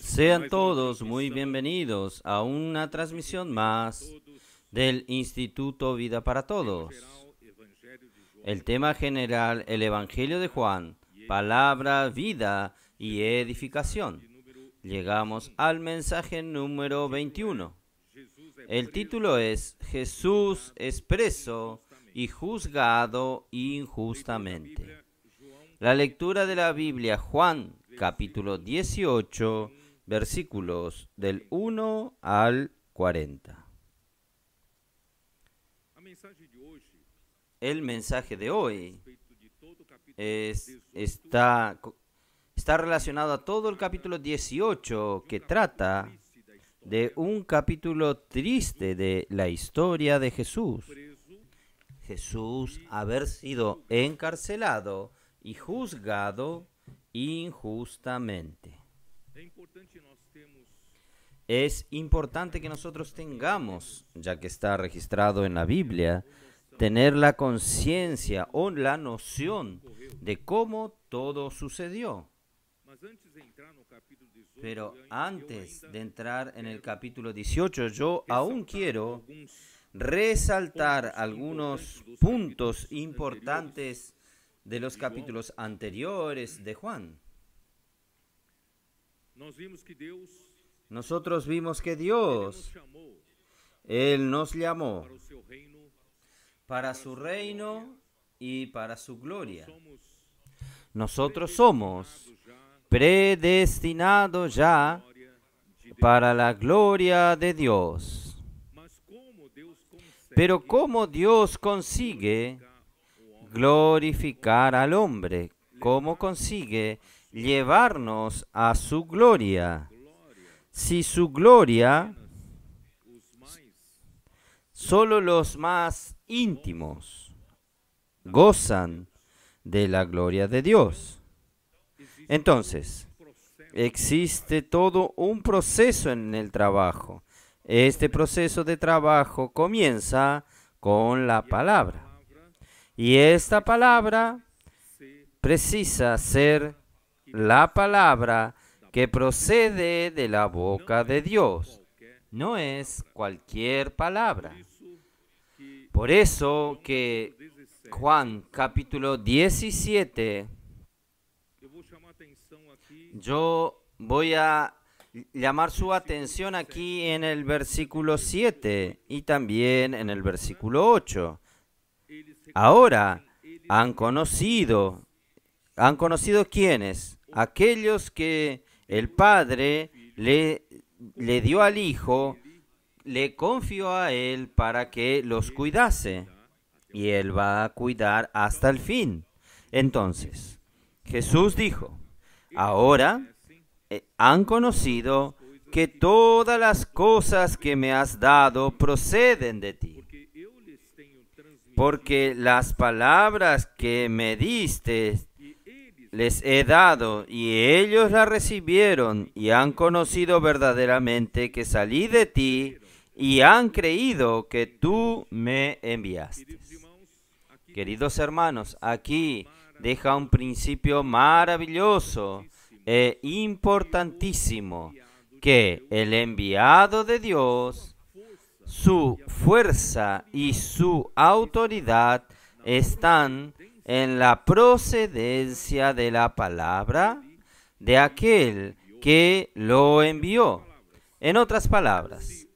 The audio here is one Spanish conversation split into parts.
Sean todos muy bienvenidos. a una transmisión más del Instituto Vida para Todos. El tema general, el Evangelio de Juan, palabra, vida y edificación. Llegamos al mensaje número 21. El título es Jesús expreso y juzgado injustamente. La lectura de la Biblia, Juan capítulo 18, versículos del 1 al 40. El mensaje de hoy está, está relacionado a todo el capítulo 18 que trata de un capítulo triste de la historia de Jesús. Jesús haber sido encarcelado y juzgado injustamente. Es importante que nosotros tengamos, ya que está registrado en la Biblia, tener la conciencia o la noción de cómo todo sucedió. Pero antes de entrar en el capítulo 18, yo aún quiero resaltar algunos puntos importantes de los capítulos anteriores de Juan. Nosotros vimos que Dios, Él nos llamó para su reino y para su gloria. Nosotros somos predestinados ya para la gloria de Dios. Pero ¿cómo Dios consigue glorificar al hombre. ¿Cómo consigue llevarnos a su gloria? Si su gloria solo los más íntimos gozan de la gloria de Dios. Entonces, existe todo un proceso en el trabajo. Este proceso de trabajo comienza con la palabra. Y esta palabra precisa ser la palabra que procede de la boca de Dios. No es cualquier palabra. Por eso que Juan capítulo 17, yo voy a llamar su atención aquí en el versículo 7 y también en el versículo 8. Ahora han conocido, han conocido quiénes, aquellos que el Padre le, le dio al Hijo, le confió a Él para que los cuidase, y Él va a cuidar hasta el fin. Entonces, Jesús dijo, ahora eh, han conocido que todas las cosas que me has dado proceden de ti porque las palabras que me diste les he dado y ellos la recibieron y han conocido verdaderamente que salí de ti y han creído que tú me enviaste. Queridos hermanos, aquí deja un principio maravilloso e importantísimo, que el enviado de Dios su fuerza y su autoridad están en la procedencia de la palabra de aquel que lo envió. En otras palabras,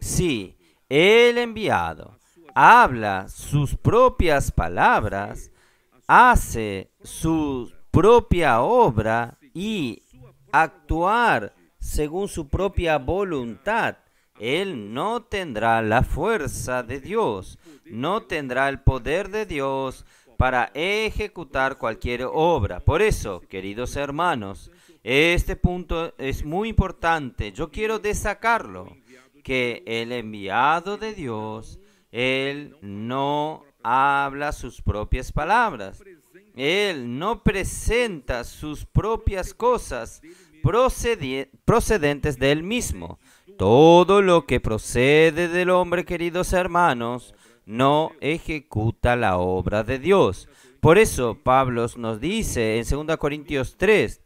si el enviado habla sus propias palabras, hace su propia obra y actuar según su propia voluntad, él no tendrá la fuerza de Dios, no tendrá el poder de Dios para ejecutar cualquier obra. Por eso, queridos hermanos, este punto es muy importante. Yo quiero destacarlo, que el enviado de Dios, él no habla sus propias palabras. Él no presenta sus propias cosas procedentes de él mismo. Todo lo que procede del hombre, queridos hermanos, no ejecuta la obra de Dios. Por eso Pablo nos dice en 2 Corintios 3,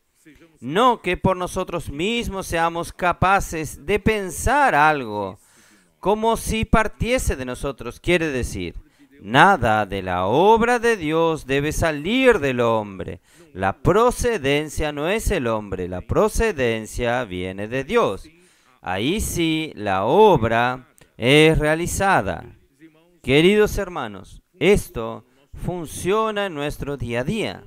no que por nosotros mismos seamos capaces de pensar algo, como si partiese de nosotros, quiere decir, nada de la obra de Dios debe salir del hombre. La procedencia no es el hombre, la procedencia viene de Dios. Ahí sí la obra es realizada. Queridos hermanos, esto funciona en nuestro día a día.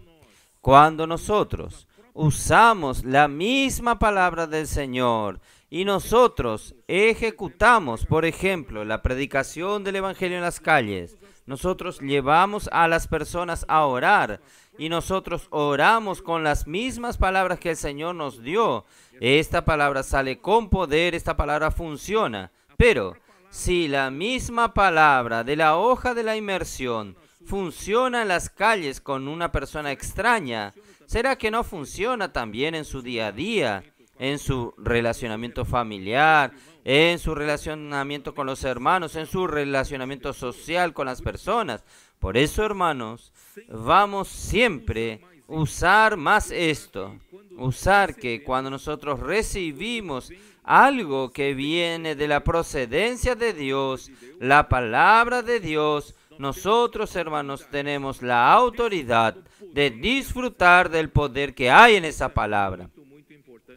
Cuando nosotros usamos la misma palabra del Señor y nosotros ejecutamos, por ejemplo, la predicación del Evangelio en las calles, nosotros llevamos a las personas a orar y nosotros oramos con las mismas palabras que el Señor nos dio. Esta palabra sale con poder, esta palabra funciona. Pero si la misma palabra de la hoja de la inmersión funciona en las calles con una persona extraña, ¿será que no funciona también en su día a día? en su relacionamiento familiar, en su relacionamiento con los hermanos, en su relacionamiento social con las personas. Por eso, hermanos, vamos siempre a usar más esto. Usar que cuando nosotros recibimos algo que viene de la procedencia de Dios, la palabra de Dios, nosotros, hermanos, tenemos la autoridad de disfrutar del poder que hay en esa palabra.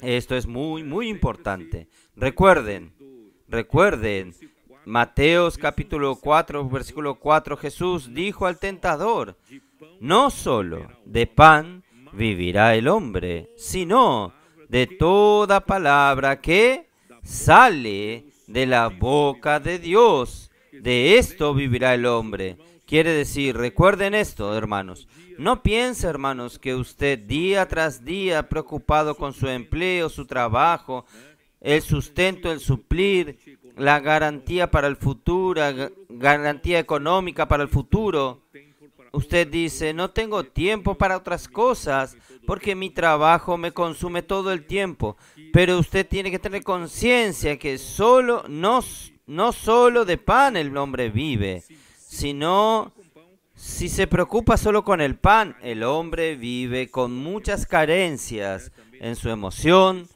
Esto es muy, muy importante. Recuerden, recuerden Mateos capítulo 4, versículo 4, Jesús dijo al tentador, no solo de pan vivirá el hombre, sino de toda palabra que sale de la boca de Dios. De esto vivirá el hombre. Quiere decir, recuerden esto, hermanos. No piense, hermanos, que usted día tras día preocupado con su empleo, su trabajo, el sustento, el suplir, la garantía para el futuro, garantía económica para el futuro. Usted dice, no tengo tiempo para otras cosas porque mi trabajo me consume todo el tiempo. Pero usted tiene que tener conciencia que solo, no, no solo de pan el hombre vive, sino si se preocupa solo con el pan, el hombre vive con muchas carencias en su emoción,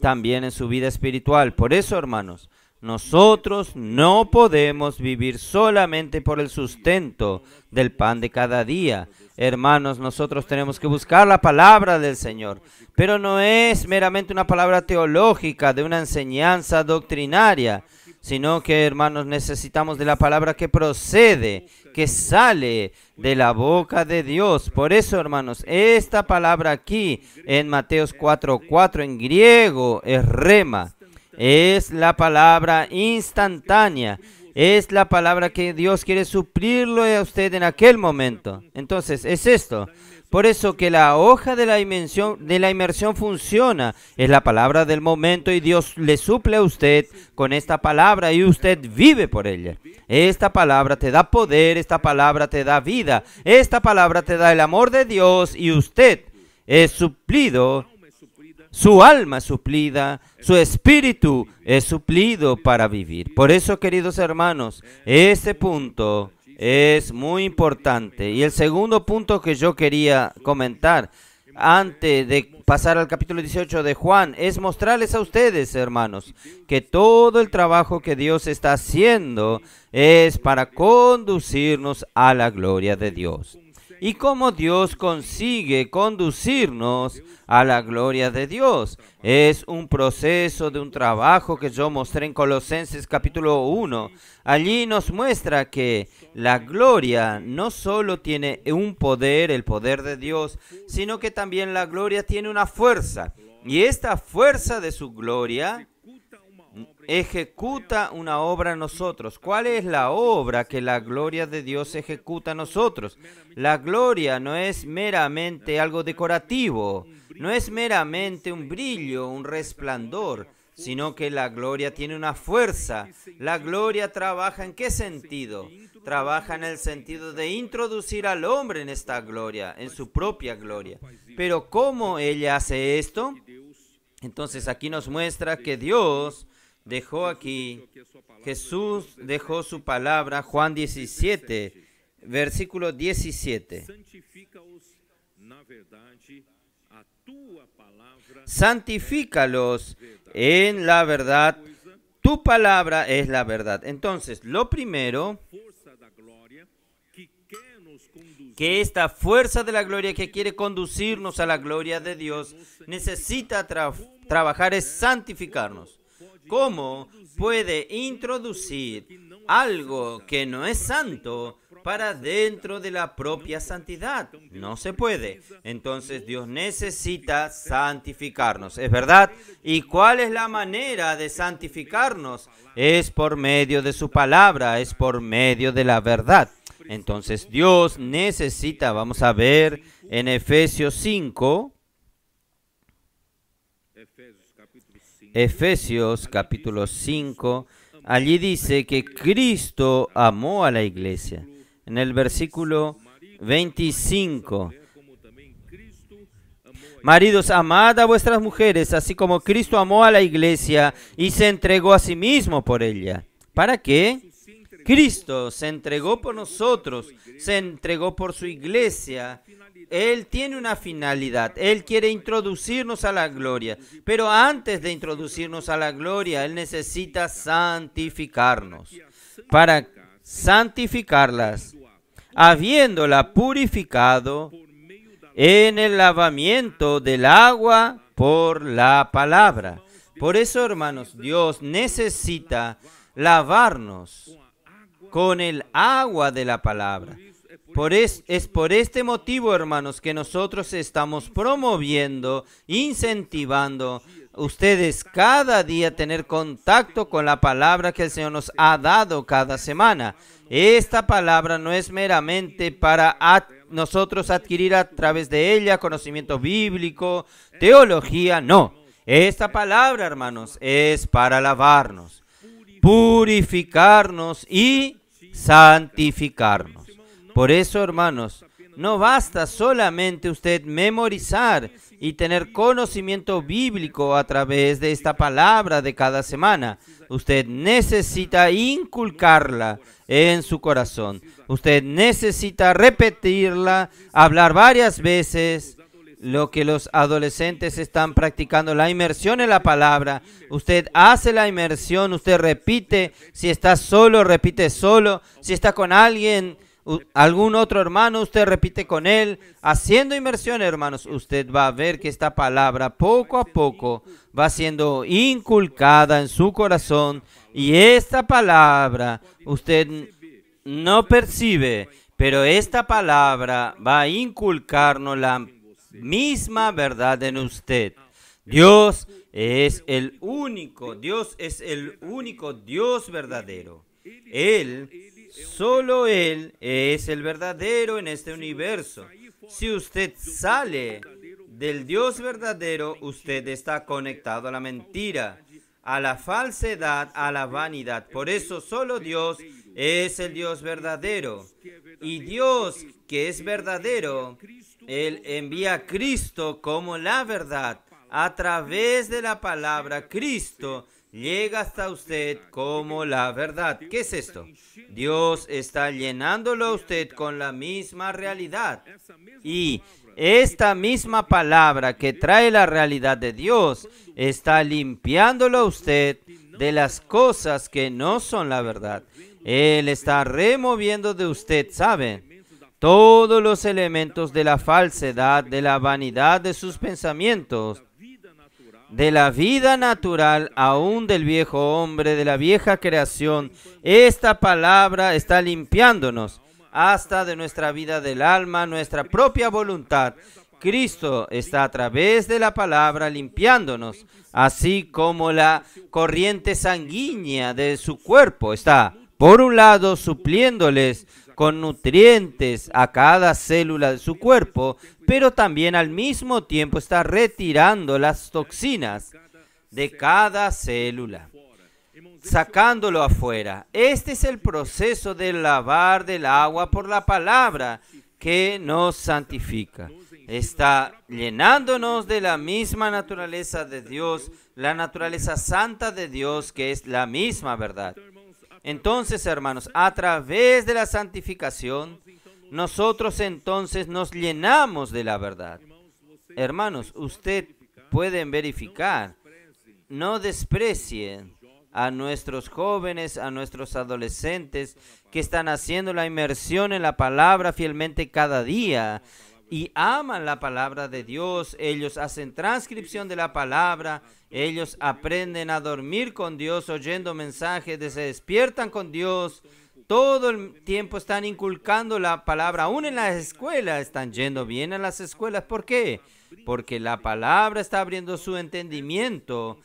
también en su vida espiritual. Por eso, hermanos, nosotros no podemos vivir solamente por el sustento del pan de cada día. Hermanos, nosotros tenemos que buscar la palabra del Señor, pero no es meramente una palabra teológica de una enseñanza doctrinaria, sino que, hermanos, necesitamos de la palabra que procede, que sale de la boca de Dios. Por eso, hermanos, esta palabra aquí en Mateos 4:4 en griego es rema es la palabra instantánea. Es la palabra que Dios quiere suplirlo a usted en aquel momento. Entonces, es esto. Por eso que la hoja de la, inmersión, de la inmersión funciona. Es la palabra del momento y Dios le suple a usted con esta palabra y usted vive por ella. Esta palabra te da poder, esta palabra te da vida, esta palabra te da el amor de Dios y usted es suplido su alma es suplida, su espíritu es suplido para vivir. Por eso, queridos hermanos, este punto es muy importante. Y el segundo punto que yo quería comentar antes de pasar al capítulo 18 de Juan es mostrarles a ustedes, hermanos, que todo el trabajo que Dios está haciendo es para conducirnos a la gloria de Dios y cómo Dios consigue conducirnos a la gloria de Dios. Es un proceso de un trabajo que yo mostré en Colosenses capítulo 1. Allí nos muestra que la gloria no solo tiene un poder, el poder de Dios, sino que también la gloria tiene una fuerza. Y esta fuerza de su gloria ejecuta una obra a nosotros. ¿Cuál es la obra que la gloria de Dios ejecuta a nosotros? La gloria no es meramente algo decorativo, no es meramente un brillo, un resplandor, sino que la gloria tiene una fuerza. La gloria trabaja en qué sentido? Trabaja en el sentido de introducir al hombre en esta gloria, en su propia gloria. Pero ¿cómo ella hace esto? Entonces aquí nos muestra que Dios dejó aquí, Jesús dejó su palabra, Juan 17, versículo 17. Santifícalos en la verdad, tu palabra es la verdad. Entonces, lo primero, que esta fuerza de la gloria que quiere conducirnos a la gloria de Dios necesita trabajar es santificarnos. ¿Cómo puede introducir algo que no es santo para dentro de la propia santidad? No se puede. Entonces Dios necesita santificarnos, ¿es verdad? ¿Y cuál es la manera de santificarnos? Es por medio de su palabra, es por medio de la verdad. Entonces Dios necesita, vamos a ver en Efesios 5, Efesios capítulo 5, allí dice que Cristo amó a la iglesia. En el versículo 25, Maridos, amad a vuestras mujeres, así como Cristo amó a la iglesia y se entregó a sí mismo por ella. ¿Para qué? Cristo se entregó por nosotros, se entregó por su iglesia él tiene una finalidad. Él quiere introducirnos a la gloria. Pero antes de introducirnos a la gloria, Él necesita santificarnos. Para santificarlas, habiéndola purificado en el lavamiento del agua por la palabra. Por eso, hermanos, Dios necesita lavarnos con el agua de la palabra. Por es, es por este motivo, hermanos, que nosotros estamos promoviendo, incentivando ustedes cada día tener contacto con la palabra que el Señor nos ha dado cada semana. Esta palabra no es meramente para nosotros adquirir a través de ella conocimiento bíblico, teología, no. Esta palabra, hermanos, es para lavarnos, purificarnos y santificarnos. Por eso, hermanos, no basta solamente usted memorizar y tener conocimiento bíblico a través de esta palabra de cada semana. Usted necesita inculcarla en su corazón. Usted necesita repetirla, hablar varias veces. Lo que los adolescentes están practicando, la inmersión en la palabra. Usted hace la inmersión, usted repite. Si está solo, repite solo. Si está con alguien, algún otro hermano, usted repite con él, haciendo inmersión, hermanos, usted va a ver que esta palabra poco a poco va siendo inculcada en su corazón y esta palabra usted no percibe, pero esta palabra va a inculcarnos la misma verdad en usted. Dios es el único, Dios es el único Dios verdadero. Él Solo Él es el verdadero en este universo. Si usted sale del Dios verdadero, usted está conectado a la mentira, a la falsedad, a la vanidad. Por eso solo Dios es el Dios verdadero. Y Dios que es verdadero, Él envía a Cristo como la verdad a través de la palabra Cristo llega hasta usted como la verdad. ¿Qué es esto? Dios está llenándolo a usted con la misma realidad. Y esta misma palabra que trae la realidad de Dios está limpiándolo a usted de las cosas que no son la verdad. Él está removiendo de usted, ¿saben? Todos los elementos de la falsedad, de la vanidad de sus pensamientos de la vida natural, aún del viejo hombre, de la vieja creación. Esta palabra está limpiándonos hasta de nuestra vida del alma, nuestra propia voluntad. Cristo está a través de la palabra limpiándonos, así como la corriente sanguínea de su cuerpo está, por un lado, supliéndoles con nutrientes a cada célula de su cuerpo, pero también al mismo tiempo está retirando las toxinas de cada célula, sacándolo afuera. Este es el proceso de lavar del agua por la palabra que nos santifica. Está llenándonos de la misma naturaleza de Dios, la naturaleza santa de Dios, que es la misma verdad. Entonces, hermanos, a través de la santificación, nosotros entonces nos llenamos de la verdad. Hermanos, usted pueden verificar, no desprecien a nuestros jóvenes, a nuestros adolescentes que están haciendo la inmersión en la palabra fielmente cada día y aman la palabra de Dios. Ellos hacen transcripción de la palabra ellos aprenden a dormir con Dios oyendo mensajes, se despiertan con Dios. Todo el tiempo están inculcando la palabra, aún en las escuelas, están yendo bien a las escuelas. ¿Por qué? Porque la palabra está abriendo su entendimiento.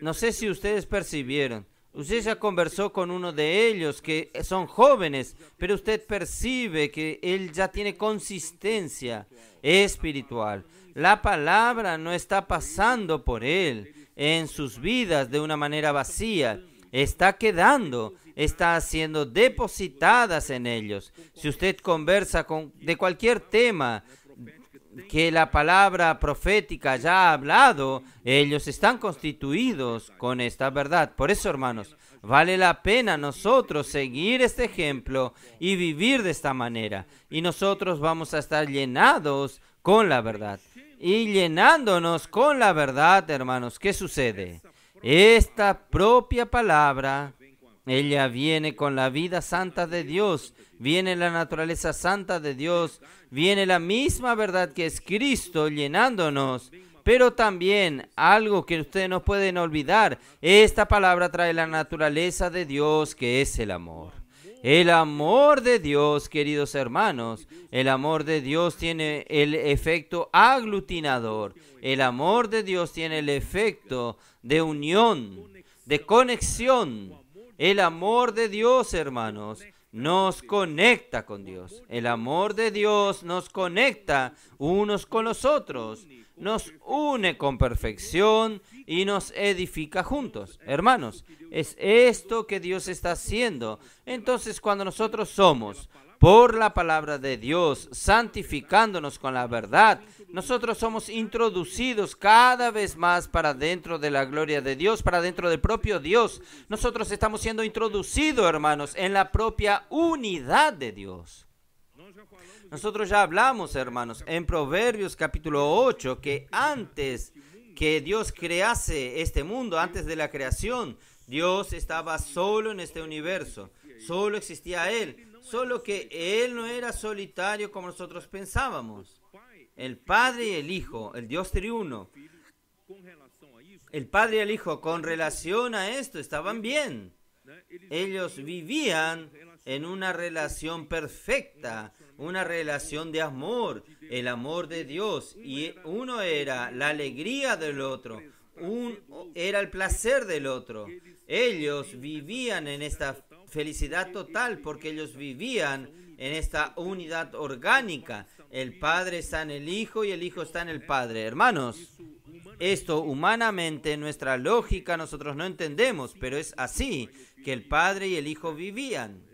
No sé si ustedes percibieron. Usted ya conversó con uno de ellos que son jóvenes, pero usted percibe que él ya tiene consistencia espiritual. La palabra no está pasando por él en sus vidas de una manera vacía. Está quedando, está siendo depositadas en ellos. Si usted conversa con, de cualquier tema que la palabra profética ya ha hablado, ellos están constituidos con esta verdad. Por eso, hermanos, vale la pena nosotros seguir este ejemplo y vivir de esta manera. Y nosotros vamos a estar llenados con la verdad y llenándonos con la verdad, hermanos. ¿Qué sucede? Esta propia palabra, ella viene con la vida santa de Dios, viene la naturaleza santa de Dios, viene la misma verdad que es Cristo llenándonos. Pero también algo que ustedes no pueden olvidar, esta palabra trae la naturaleza de Dios que es el amor. El amor de Dios, queridos hermanos, el amor de Dios tiene el efecto aglutinador. El amor de Dios tiene el efecto de unión, de conexión. El amor de Dios, hermanos, nos conecta con Dios. El amor de Dios nos conecta unos con los otros nos une con perfección y nos edifica juntos. Hermanos, es esto que Dios está haciendo. Entonces, cuando nosotros somos por la palabra de Dios, santificándonos con la verdad, nosotros somos introducidos cada vez más para dentro de la gloria de Dios, para dentro del propio Dios. Nosotros estamos siendo introducidos, hermanos, en la propia unidad de Dios. Nosotros ya hablamos, hermanos, en Proverbios capítulo 8, que antes que Dios crease este mundo, antes de la creación, Dios estaba solo en este universo, solo existía Él, solo que Él no era solitario como nosotros pensábamos. El Padre y el Hijo, el Dios triuno, el Padre y el Hijo con relación a esto estaban bien. Ellos vivían en una relación perfecta, una relación de amor, el amor de Dios. Y uno era la alegría del otro, uno era el placer del otro. Ellos vivían en esta felicidad total porque ellos vivían en esta unidad orgánica. El Padre está en el Hijo y el Hijo está en el Padre. Hermanos, esto humanamente, nuestra lógica, nosotros no entendemos, pero es así que el Padre y el Hijo vivían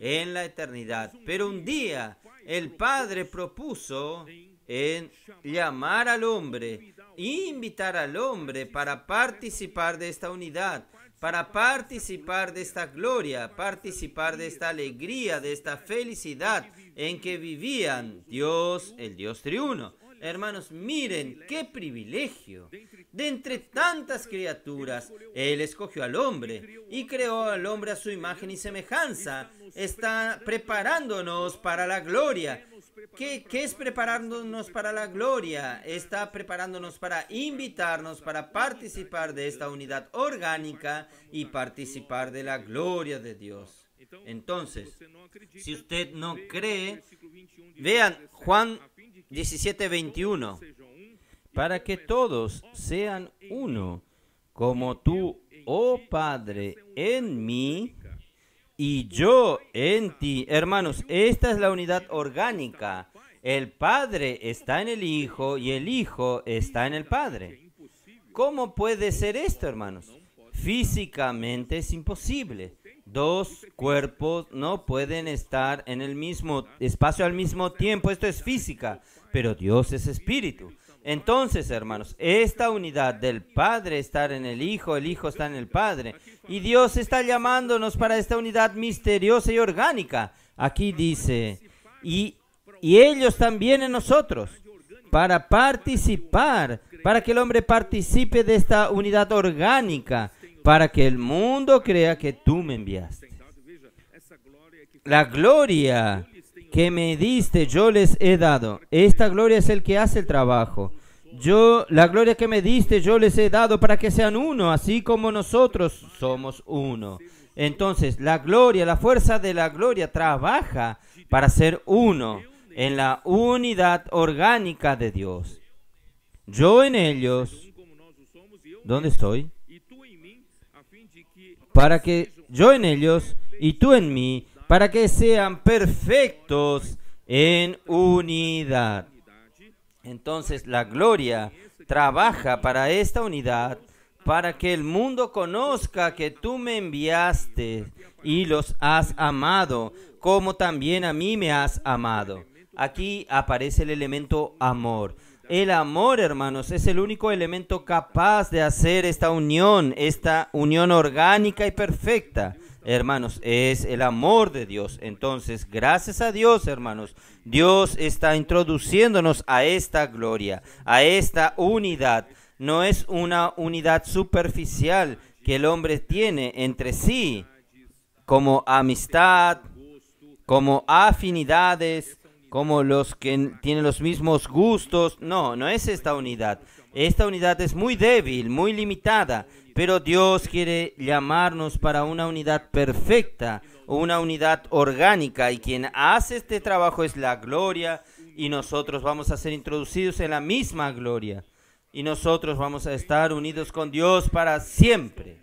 en la eternidad. Pero un día el Padre propuso en llamar al hombre, invitar al hombre para participar de esta unidad, para participar de esta gloria, participar de esta alegría, de esta felicidad en que vivían Dios, el Dios triuno. Hermanos, miren qué privilegio. De entre tantas criaturas, Él escogió al hombre y creó al hombre a su imagen y semejanza. Está preparándonos para la gloria. ¿Qué, es preparándonos para la gloria? Está preparándonos para invitarnos, para participar de esta unidad orgánica y participar de la gloria de Dios. Entonces, si usted no cree, vean Juan 17:21, para que todos sean uno, como tú, oh Padre, en mí y yo en ti. Hermanos, esta es la unidad orgánica. El Padre está en el Hijo y el Hijo está en el Padre. ¿Cómo puede ser esto, hermanos? Físicamente es imposible. Dos cuerpos no pueden estar en el mismo espacio al mismo tiempo. Esto es física, pero Dios es espíritu. Entonces, hermanos, esta unidad del Padre estar en el Hijo, el Hijo está en el Padre, y Dios está llamándonos para esta unidad misteriosa y orgánica. Aquí dice, y, y ellos también en nosotros, para participar, para que el hombre participe de esta unidad orgánica para que el mundo crea que tú me enviaste. La gloria que me diste yo les he dado. Esta gloria es el que hace el trabajo. Yo la gloria que me diste yo les he dado para que sean uno, así como nosotros somos uno. Entonces, la gloria, la fuerza de la gloria trabaja para ser uno en la unidad orgánica de Dios. Yo en ellos. ¿Dónde estoy? para que yo en ellos y tú en mí, para que sean perfectos en unidad. Entonces la gloria trabaja para esta unidad, para que el mundo conozca que tú me enviaste y los has amado, como también a mí me has amado. Aquí aparece el elemento amor. El amor, hermanos, es el único elemento capaz de hacer esta unión, esta unión orgánica y perfecta. Hermanos, es el amor de Dios. Entonces, gracias a Dios, hermanos, Dios está introduciéndonos a esta gloria, a esta unidad. No es una unidad superficial que el hombre tiene entre sí, como amistad, como afinidades, como los que tienen los mismos gustos. No, no es esta unidad. Esta unidad es muy débil, muy limitada, pero Dios quiere llamarnos para una unidad perfecta, una unidad orgánica, y quien hace este trabajo es la gloria, y nosotros vamos a ser introducidos en la misma gloria, y nosotros vamos a estar unidos con Dios para siempre.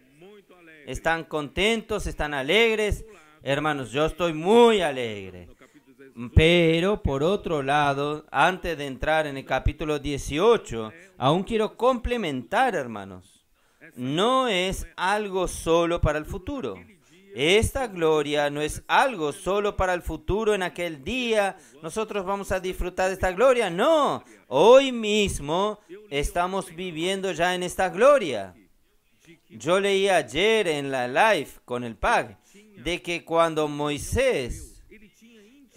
Están contentos, están alegres. Hermanos, yo estoy muy alegre pero por otro lado, antes de entrar en el capítulo 18, aún quiero complementar, hermanos. No es algo solo para el futuro. Esta gloria no es algo solo para el futuro en aquel día. Nosotros vamos a disfrutar de esta gloria. No, hoy mismo estamos viviendo ya en esta gloria. Yo leí ayer en la live con el PAG de que cuando Moisés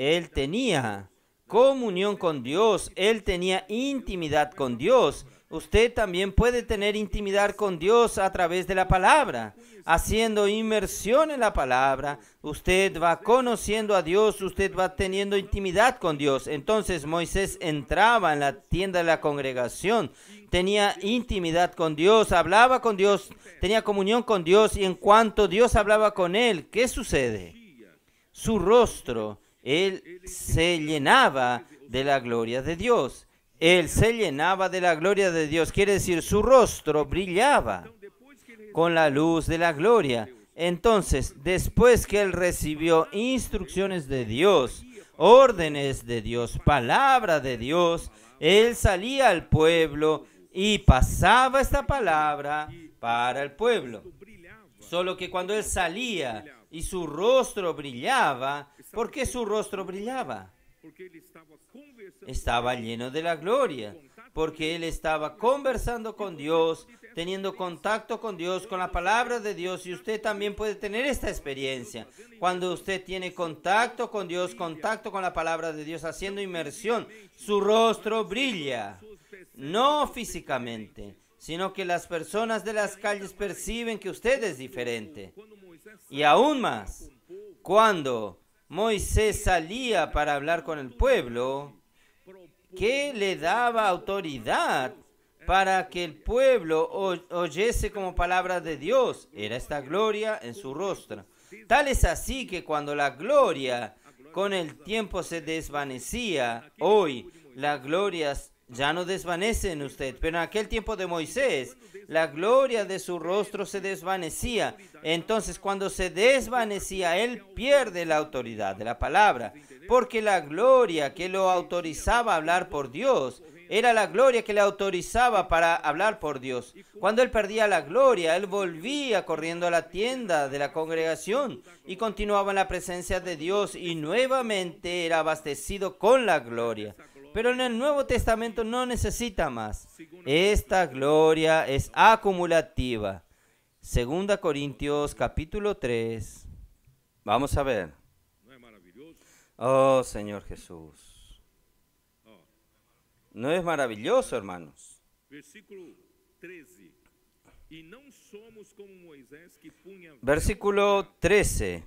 él tenía comunión con Dios, él tenía intimidad con Dios. Usted también puede tener intimidad con Dios a través de la palabra. Haciendo inmersión en la palabra, usted va conociendo a Dios, usted va teniendo intimidad con Dios. Entonces Moisés entraba en la tienda de la congregación, tenía intimidad con Dios, hablaba con Dios, tenía comunión con Dios y en cuanto Dios hablaba con él, ¿qué sucede? Su rostro él se llenaba de la gloria de Dios. Él se llenaba de la gloria de Dios. Quiere decir, su rostro brillaba con la luz de la gloria. Entonces, después que él recibió instrucciones de Dios, órdenes de Dios, palabra de Dios, él salía al pueblo y pasaba esta palabra para el pueblo. Solo que cuando él salía y su rostro brillaba, porque su rostro brillaba. Estaba lleno de la gloria, porque él estaba conversando con Dios, teniendo contacto con Dios, con la palabra de Dios, y usted también puede tener esta experiencia. Cuando usted tiene contacto con Dios, contacto con la palabra de Dios, haciendo inmersión, su rostro brilla, no físicamente, sino que las personas de las calles perciben que usted es diferente. Y aún más, cuando Moisés salía para hablar con el pueblo, que le daba autoridad para que el pueblo oyese como palabra de Dios. Era esta gloria en su rostro. Tal es así que cuando la gloria con el tiempo se desvanecía, hoy la gloria ya no desvanece en usted. Pero en aquel tiempo de Moisés, la gloria de su rostro se desvanecía. Entonces, cuando se desvanecía, él pierde la autoridad de la palabra, porque la gloria que lo autorizaba a hablar por Dios era la gloria que le autorizaba para hablar por Dios. Cuando él perdía la gloria, él volvía corriendo a la tienda de la congregación y continuaba en la presencia de Dios y nuevamente era abastecido con la gloria. Pero en el Nuevo Testamento no necesita más. Esta gloria es acumulativa. Segunda Corintios capítulo 3. Vamos a ver. Oh, Señor Jesús. ¿No es maravilloso, hermanos? Versículo 13.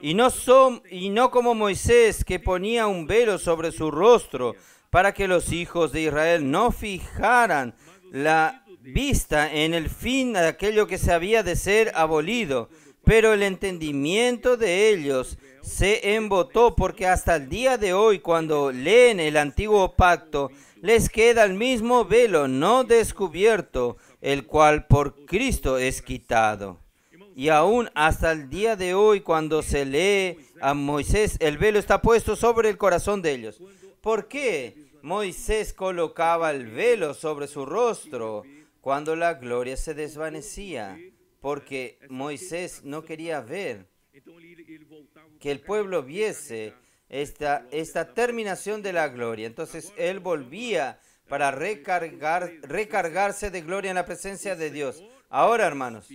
Y no, son, y no como Moisés que ponía un velo sobre su rostro para que los hijos de Israel no fijaran la vista en el fin de aquello que se había de ser abolido, pero el entendimiento de ellos se embotó porque hasta el día de hoy cuando leen el antiguo pacto les queda el mismo velo no descubierto, el cual por Cristo es quitado. Y aún hasta el día de hoy, cuando se lee a Moisés, el velo está puesto sobre el corazón de ellos. ¿Por qué Moisés colocaba el velo sobre su rostro cuando la gloria se desvanecía? Porque Moisés no quería ver que el pueblo viese esta, terminación de la gloria. Entonces él volvía para recargarse de gloria en la presencia de Dios. Ahora, hermanos,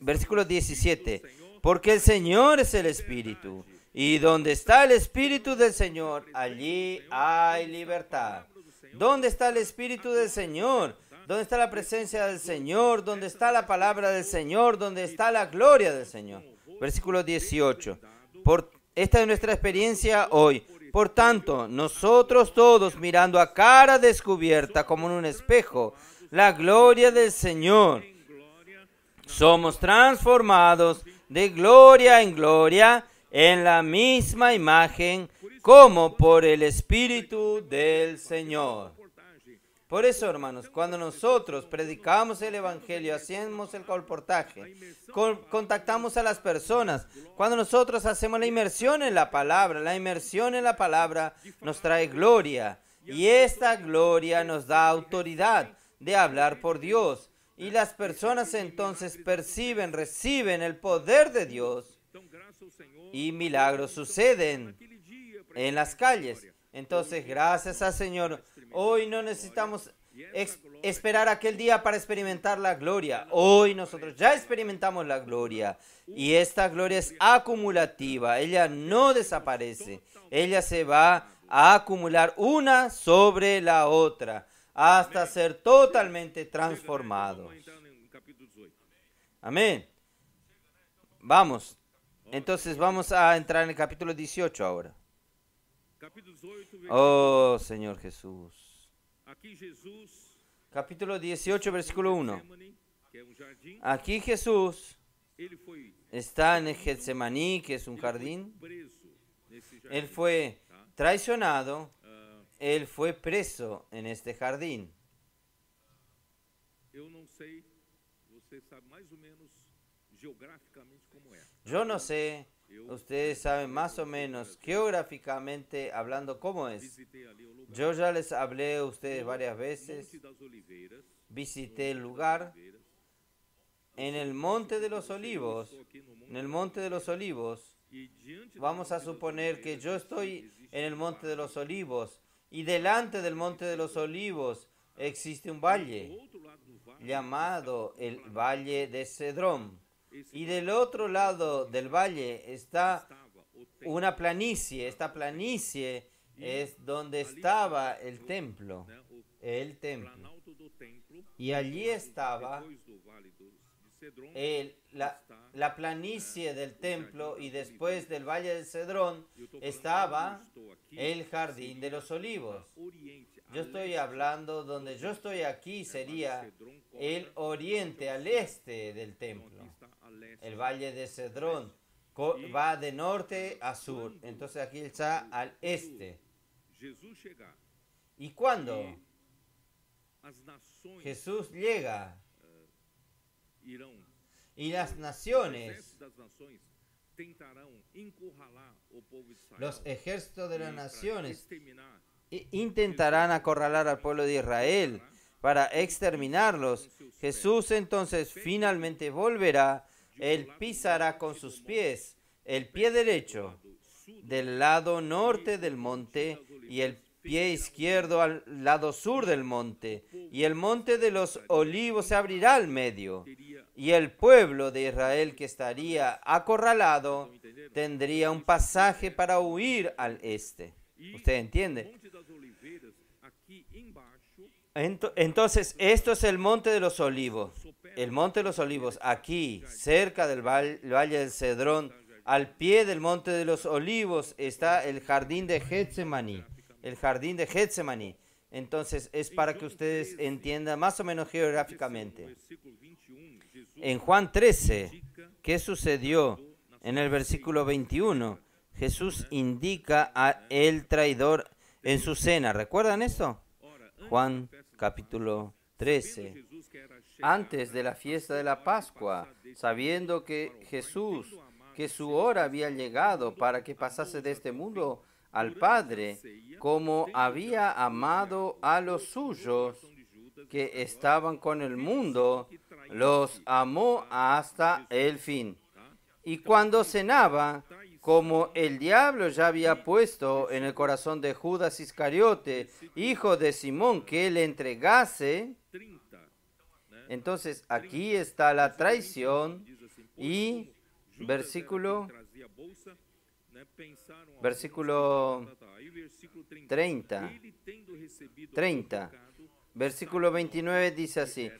versículo 17, porque el Señor es el Espíritu, y donde está el Espíritu del Señor, allí hay libertad. ¿Dónde está el Espíritu del Señor? ¿Dónde está la presencia del Señor? ¿Dónde está la palabra del Señor? ¿Dónde está la gloria del Señor? Versículo 18. Por, esta es nuestra experiencia hoy. Por tanto, nosotros todos mirando a cara descubierta como en un espejo, la gloria del Señor somos transformados de gloria en gloria en la misma imagen como por el Espíritu del Señor. Por eso, hermanos, cuando nosotros predicamos el Evangelio, hacemos el colportaje, contactamos a las personas, cuando nosotros hacemos la inmersión en la palabra, la inmersión en la palabra nos trae gloria y esta gloria nos da autoridad de hablar por Dios y las personas entonces perciben, reciben el poder de Dios y milagros suceden en las calles. Entonces, gracias al Señor, hoy no necesitamos esperar aquel día para experimentar la gloria. Hoy nosotros ya experimentamos la gloria y esta gloria es acumulativa, ella no desaparece, ella se va a acumular una sobre la otra hasta ser totalmente transformados. Amén. Vamos. Entonces vamos a entrar en el capítulo 18 ahora. Oh Señor Jesús. Capítulo 18, versículo 1. Aquí Jesús está en el Getsemaní, que es un jardín. Él fue traicionado él fue preso en este jardín. Yo no sé, ustedes saben más o menos geográficamente hablando cómo es. Yo ya les hablé a ustedes varias veces. Visité el lugar e en el monte de los olivos. En el monte de los olivos. Vamos a suponer que yo estoy en el monte de los olivos y delante del monte de los olivos existe un valle llamado el valle de Cedrón. Y del otro lado del valle está una planicie. Esta planicie es donde estaba el templo. El templo. Y allí estaba la, planicie del templo y después del valle del Cedrón estaba el jardín de los olivos. Yo estoy hablando donde yo estoy aquí sería el oriente al este del templo. El valle de Cedrón va de norte a sur. Entonces aquí está al este. ¿Y cuando Jesús llega? Y las naciones los ejércitos de las e, naciones intentarán acorralar al pueblo de Israel para exterminarlos. Jesús entonces finalmente volverá, él pisará con sus pies el pie derecho del lado norte del monte y el pie izquierdo al lado sur del monte, y el monte de los olivos se abrirá al medio, y el pueblo de Israel que estaría acorralado tendría un pasaje para huir al este. ¿Usted entiende? Entonces, esto es el Monte de los Olivos. El Monte de los Olivos, aquí, cerca del Valle del Cedrón, al pie del Monte de los Olivos, está el jardín de Getsemaní. El jardín de Getsemaní. Entonces, es para que ustedes entiendan más o menos geográficamente en Juan 13, ¿qué sucedió? En el versículo 21, Jesús indica a el traidor en su cena. ¿Recuerdan eso? Juan capítulo 13. Antes de la fiesta de la Pascua, sabiendo que Jesús, que su hora había llegado para que pasase de este mundo al Padre, como había amado a los suyos que estaban con el mundo, los amó hasta el fin. Y cuando cenaba, como el diablo ya había puesto en el corazón de Judas Iscariote, hijo de Simón, que le entregase, entonces aquí está la traición y versículo versículo 30 30 versículo 29 dice así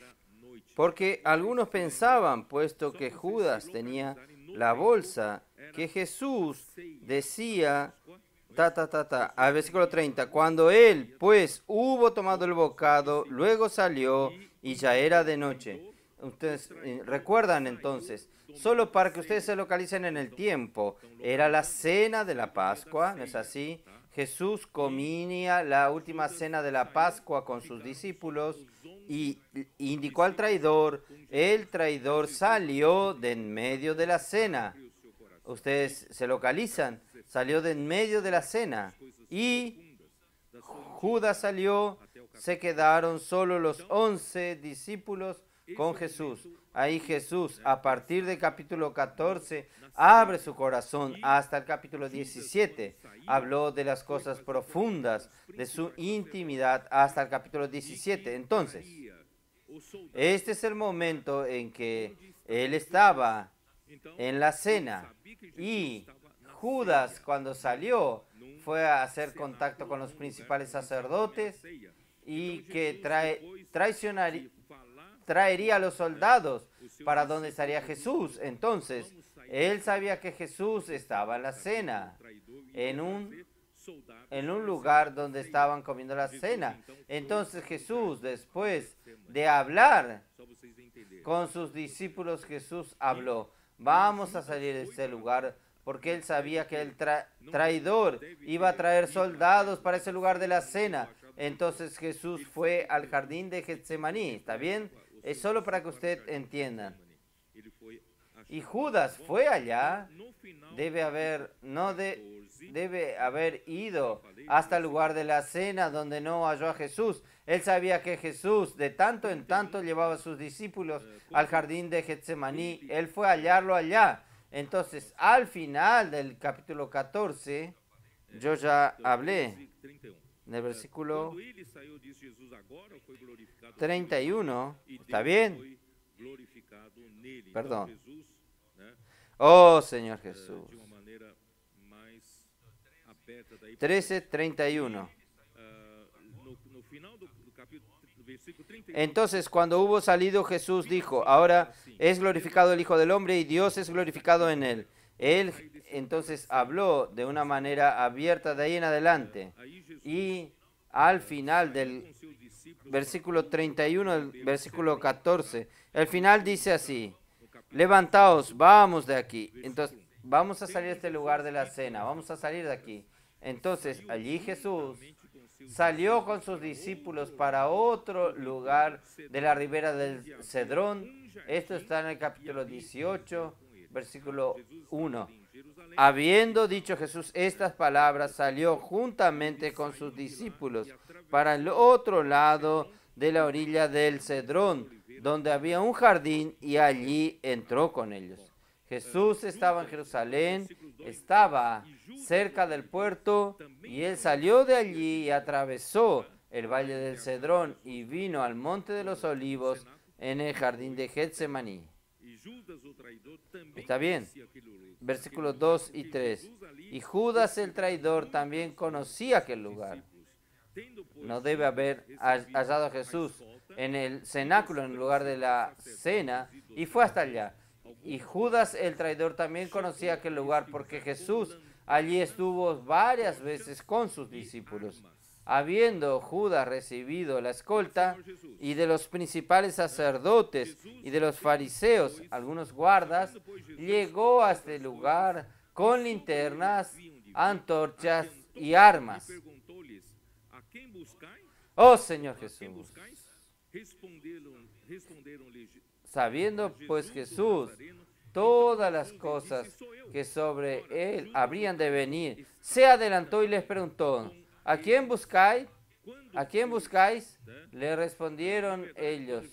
porque algunos pensaban, puesto que Judas tenía la bolsa, que Jesús decía, ta, ta, ta, ta, al versículo 30, cuando él, pues, hubo tomado el bocado, luego salió y ya era de noche. Ustedes eh, recuerdan entonces, solo para que ustedes se localicen en el tiempo, era la cena de la Pascua, ¿no es así? Jesús comía la última cena de la Pascua con sus discípulos y indicó al traidor, el traidor salió de en medio de la cena. Ustedes se localizan, salió de en medio de la cena y Judas salió, se quedaron solo los once discípulos con Jesús. Ahí Jesús, a partir del capítulo 14, abre su corazón hasta el capítulo 17. Habló de las cosas profundas, de su intimidad hasta el capítulo 17. Entonces, este es el momento en que él estaba en la cena y Judas cuando salió fue a hacer contacto con los principales sacerdotes y que trae, traicionaría traería a los soldados para donde estaría Jesús. Entonces, él sabía que Jesús estaba en la cena, en un, en un lugar donde estaban comiendo la cena. Entonces Jesús, después de hablar con sus discípulos, Jesús habló, vamos a salir de este lugar porque él sabía que el traidor iba a traer soldados para ese lugar de la cena. Entonces Jesús fue al jardín de Getsemaní, ¿está bien? Es solo para que usted entienda. Y Judas fue allá, debe haber, no de, debe haber ido hasta el lugar de la cena donde no halló a Jesús. Él sabía que Jesús de tanto en tanto llevaba a sus discípulos al jardín de Getsemaní. Él fue a hallarlo allá. Entonces, al final del capítulo 14, yo ya hablé en el versículo 31, e ¿está bien? Perdón. Oh, Señor eh, Jesús. 13, 31. Eh, Entonces, cuando hubo salido, Jesús dijo, ahora es glorificado el Hijo del Hombre y Dios es glorificado en él. Él entonces habló de una manera abierta de ahí en adelante. Y al final del versículo 31, versículo 14, el final dice así, levantaos, vamos de aquí. Entonces, vamos a salir de este lugar de la cena, vamos a salir de aquí. Entonces, allí Jesús salió con sus discípulos para otro lugar de la ribera del Cedrón. Esto está en el capítulo 18, versículo 1. Habiendo dicho Jesús estas palabras, salió juntamente con sus discípulos para el otro lado de la orilla del Cedrón, donde había un jardín, y allí entró con ellos. Jesús estaba en Jerusalén, estaba cerca del puerto, y él salió de allí y atravesó el valle del Cedrón y vino al monte de los olivos en el jardín de Getsemaní. Está bien, versículos 2 y 3. Y Judas el traidor también conocía aquel lugar. No debe haber hallado a Jesús en el cenáculo, en el lugar de la cena, y fue hasta allá. Y Judas el traidor también conocía aquel lugar porque Jesús allí estuvo varias veces con sus discípulos habiendo Judas recibido la escolta, y de los principales sacerdotes y de los fariseos, pues, algunos guardas, pues, pues, llegó hasta el este lugar con linternas, antorchas y armas. Oh Señor Jesús. Sabiendo pues Jesús todas las cosas que sobre él habrían de venir, se adelantó y les preguntó, ¿A quién buscáis? ¿A quién buscáis? Le respondieron ellos.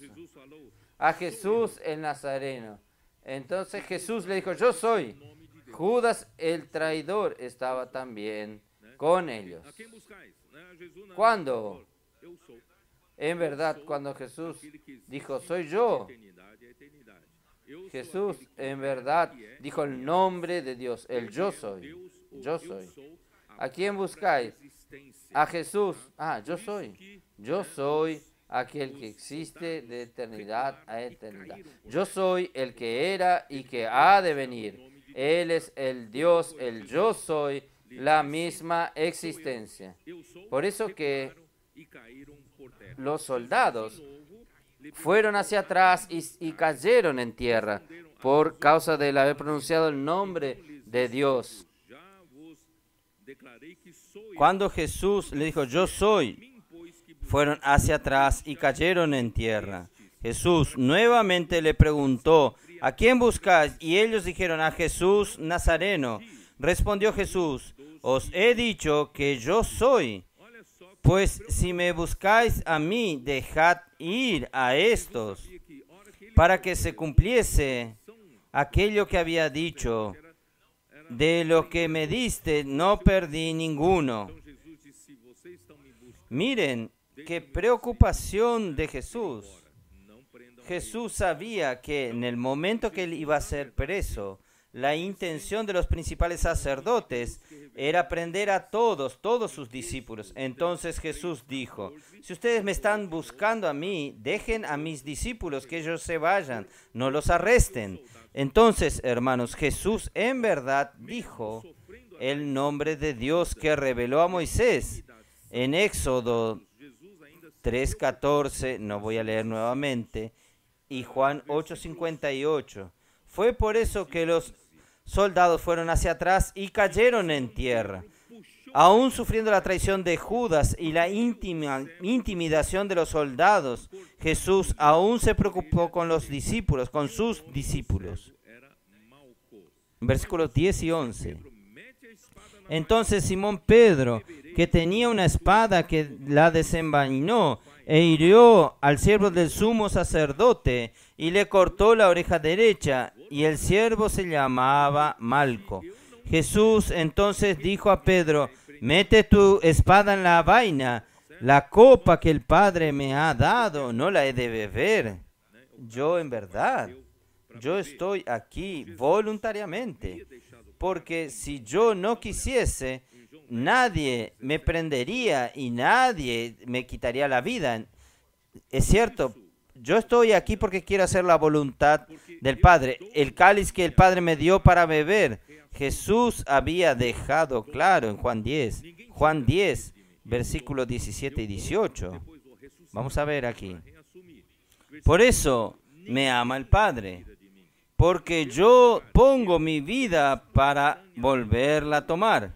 A Jesús el Nazareno. Entonces Jesús le dijo, yo soy. Judas el traidor estaba también con ellos. ¿Cuándo? En verdad, cuando Jesús dijo, soy yo. Jesús en verdad dijo el nombre de Dios, el yo soy. Yo soy. ¿A quién buscáis? a Jesús, ah, yo soy, yo soy aquel que existe de eternidad a eternidad. Yo soy el que era y que ha de venir. Él es el Dios, el yo soy, la misma existencia. Por eso que los soldados fueron hacia atrás y, cayeron en tierra por causa de haber pronunciado el nombre de Dios. Cuando Jesús le dijo, yo soy, fueron hacia atrás y cayeron en tierra. Jesús nuevamente le preguntó, ¿a quién buscáis? Y ellos dijeron, a Jesús Nazareno. Respondió Jesús, os he dicho que yo soy. Pues si me buscáis a mí, dejad ir a estos, para que se cumpliese aquello que había dicho. De lo que me diste no perdí ninguno. Miren qué preocupación de Jesús. Jesús sabía que en el momento que él iba a ser preso, la intención de los principales sacerdotes era prender a todos, todos sus discípulos. Entonces Jesús dijo, si ustedes me están buscando a mí, dejen a mis discípulos que ellos se vayan, no los arresten. Entonces, hermanos, Jesús en verdad dijo el nombre de Dios que reveló a Moisés en Éxodo 3.14, no voy a leer nuevamente, y Juan 8.58. Fue por eso que los soldados fueron hacia atrás y cayeron en tierra. Aún sufriendo la traición de Judas y la intimidación de los soldados, Jesús aún se preocupó con los discípulos, con sus discípulos. Versículos 10 y 11. Entonces Simón Pedro, que tenía una espada que la desenvainó e hirió al siervo del sumo sacerdote y le cortó la oreja derecha, y el siervo se llamaba Malco. Jesús entonces dijo a Pedro, Mete tu espada en la vaina. La copa que el Padre me ha dado no la he de beber. Yo en verdad, yo estoy aquí voluntariamente, porque si yo no quisiese, nadie me prendería y nadie me quitaría la vida. Es cierto, yo estoy aquí porque quiero hacer la voluntad del Padre. El cáliz que el Padre me dio para beber Jesús había dejado claro en Juan 10, Juan 10, versículos 17 y 18. Vamos a ver aquí. Por eso me ama el Padre, porque yo pongo mi vida para volverla a tomar.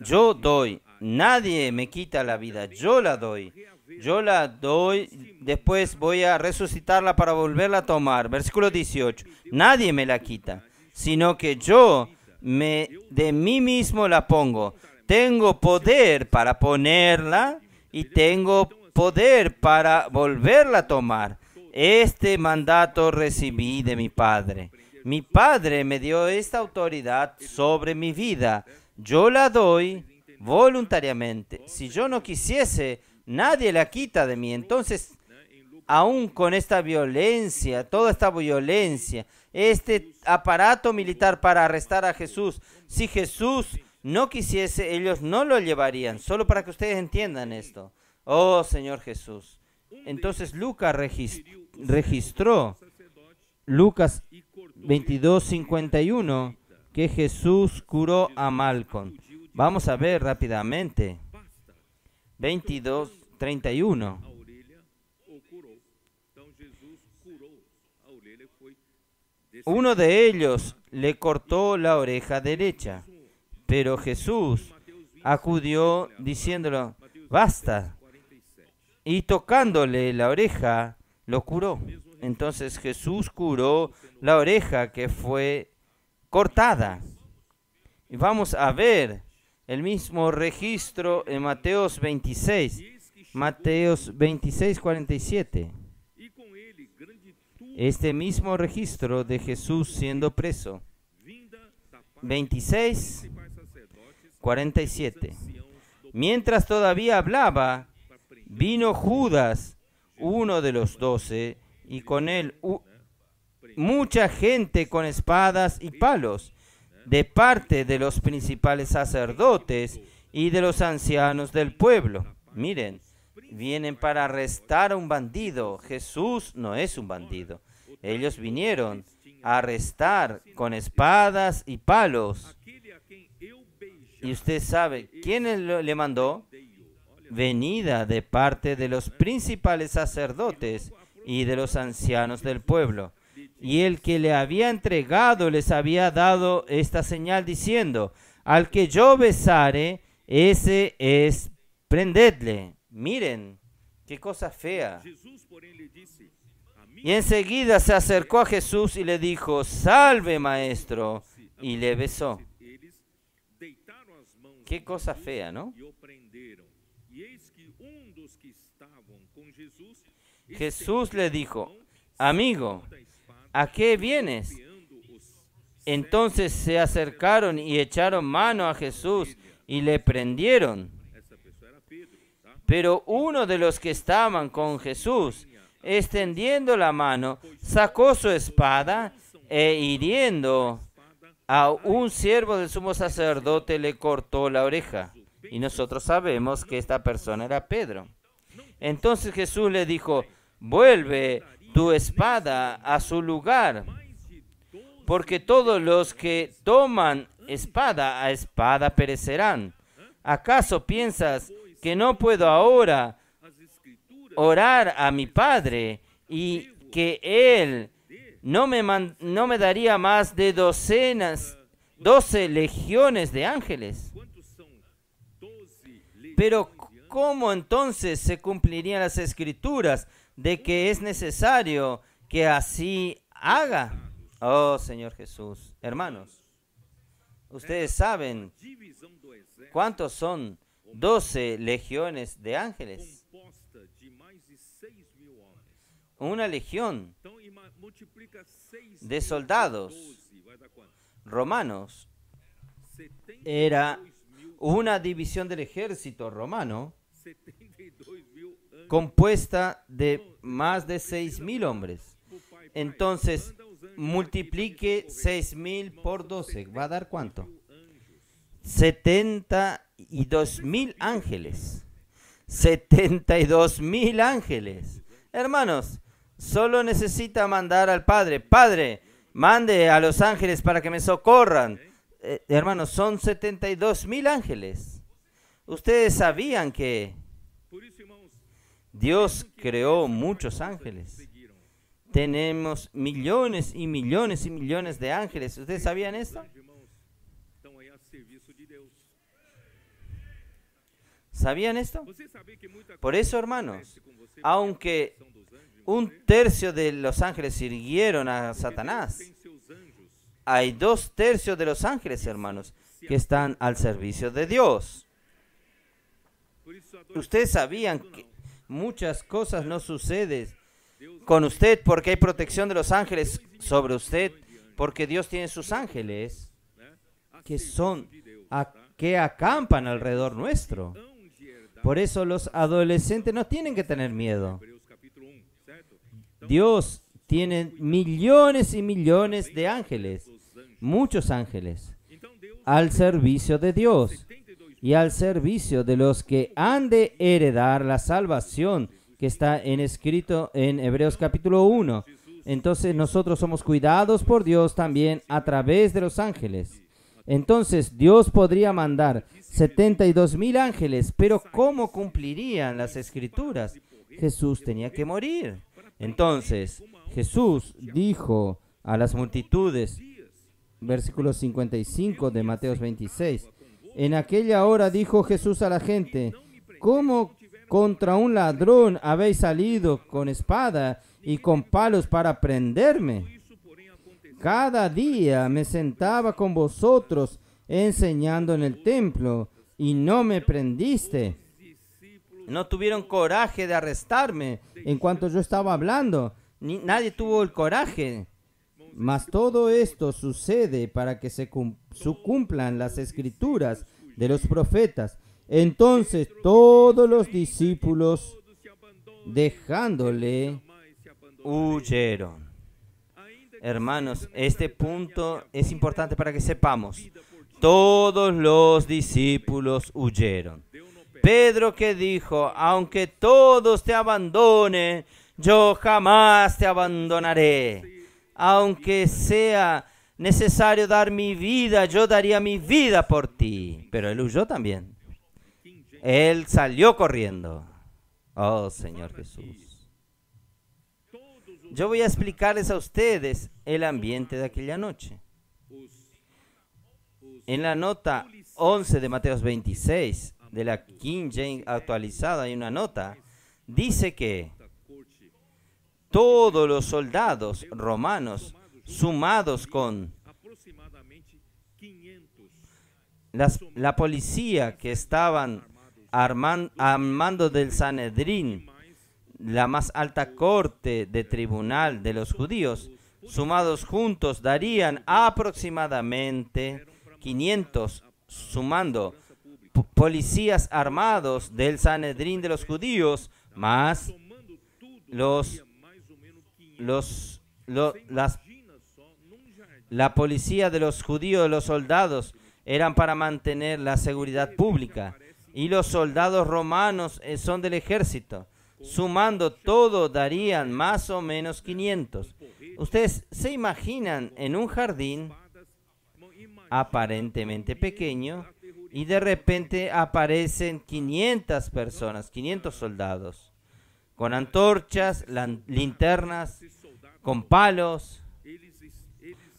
Yo doy, nadie me quita la vida, yo la doy. Yo la doy, después voy a resucitarla para volverla a tomar. Versículo 18, nadie me la quita sino que yo me, de mí mismo la pongo. Tengo poder para ponerla y tengo poder para volverla a tomar. Este mandato recibí de mi Padre. Mi Padre me dio esta autoridad sobre mi vida. Yo la doy voluntariamente. Si yo no quisiese, nadie la quita de mí. Entonces, aún con esta violencia, toda esta violencia, este aparato militar para arrestar a Jesús. Si Jesús no quisiese, ellos no lo llevarían, solo para que ustedes entiendan esto. Oh Señor Jesús. Entonces Lucas registró, Lucas 22, 51, que Jesús curó a Malcolm. Vamos a ver rápidamente. 22, 31. Uno de ellos le cortó la oreja derecha, pero Jesús acudió diciéndolo, basta. Y tocándole la oreja, lo curó. Entonces Jesús curó la oreja que fue cortada. Y vamos a ver el mismo registro en Mateos 26, Mateos 26, 47. Este mismo registro de Jesús siendo preso. 26, 47. Mientras todavía hablaba, vino Judas, uno de los doce, y con él mucha gente con espadas y palos, de parte de los principales sacerdotes y de los ancianos del pueblo. Miren, vienen para arrestar a un bandido. Jesús no es un bandido. Ellos vinieron a arrestar con espadas y palos. Y usted sabe quién le mandó. Venida de parte de los principales sacerdotes y de los ancianos del pueblo. Y el que le había entregado les había dado esta señal diciendo, al que yo besare, ese es prendedle. Miren, qué cosa fea. Y enseguida se acercó a Jesús y le dijo, salve maestro, y le besó. Qué cosa fea, ¿no? Jesús le dijo, amigo, ¿a qué vienes? Entonces se acercaron y echaron mano a Jesús y le prendieron. Pero uno de los que estaban con Jesús, extendiendo la mano, sacó su espada e hiriendo a un siervo del sumo sacerdote le cortó la oreja. Y nosotros sabemos que esta persona era Pedro. Entonces Jesús le dijo, vuelve tu espada a su lugar, porque todos los que toman espada a espada perecerán. ¿Acaso piensas que no puedo ahora orar a mi Padre y que Él no me, no me daría más de docenas, doce legiones de ángeles. Pero ¿cómo entonces se cumplirían las escrituras de que es necesario que así haga? Oh Señor Jesús, hermanos, ustedes saben cuántos son doce legiones de ángeles una legión de soldados romanos era una división del ejército romano compuesta de más de 6.000 hombres. Entonces, multiplique 6.000 por 12. ¿Va a dar cuánto? 72.000 ángeles. 72.000 ángeles. Hermanos, Solo necesita mandar al Padre, Padre, mande a los ángeles para que me socorran. Eh, hermanos, son 72 mil ángeles. Ustedes sabían que Dios creó muchos ángeles. Tenemos millones y millones y millones de ángeles. ¿Ustedes sabían esto? ¿Sabían esto? Por eso, hermanos, aunque un tercio de los ángeles sirvieron a Satanás. Hay dos tercios de los ángeles, hermanos, que están al servicio de Dios. Ustedes sabían que muchas cosas no suceden con usted porque hay protección de los ángeles sobre usted, porque Dios tiene sus ángeles que son que acampan alrededor nuestro. Por eso los adolescentes no tienen que tener miedo. Dios tiene millones y millones de ángeles, muchos ángeles, al servicio de Dios y al servicio de los que han de heredar la salvación que está en escrito en Hebreos capítulo 1. Entonces nosotros somos cuidados por Dios también a través de los ángeles. Entonces Dios podría mandar 72 mil ángeles, pero ¿cómo cumplirían las escrituras? Jesús tenía que morir. Entonces Jesús dijo a las multitudes, versículo 55 de Mateo 26, en aquella hora dijo Jesús a la gente, ¿cómo contra un ladrón habéis salido con espada y con palos para prenderme? Cada día me sentaba con vosotros enseñando en el templo y no me prendiste no tuvieron coraje de arrestarme en cuanto yo estaba hablando. Ni, nadie tuvo el coraje. Mas todo esto sucede para que se cumplan las escrituras de los profetas. Entonces todos los discípulos, dejándole, huyeron. Hermanos, este punto es importante para que sepamos. Todos los discípulos huyeron. Pedro que dijo, aunque todos te abandonen, yo jamás te abandonaré. Aunque sea necesario dar mi vida, yo daría mi vida por ti. Pero él huyó también. Él salió corriendo. Oh Señor Jesús. Yo voy a explicarles a ustedes el ambiente de aquella noche. En la nota 11 de Mateos 26, de la King James actualizada, hay una nota, dice que todos los soldados romanos sumados con la policía que estaban armando del Sanedrín, la más alta corte de tribunal de los judíos, sumados juntos darían aproximadamente 500, sumando policías armados del Sanedrín de los judíos, más los, los, la policía de los judíos, los soldados, eran para mantener la seguridad pública. Y los soldados romanos eh, son del ejército. Sumando todo darían más o menos 500. Ustedes se imaginan en un jardín aparentemente pequeño y de repente aparecen 500 personas, 500 soldados, con antorchas, linternas, con palos,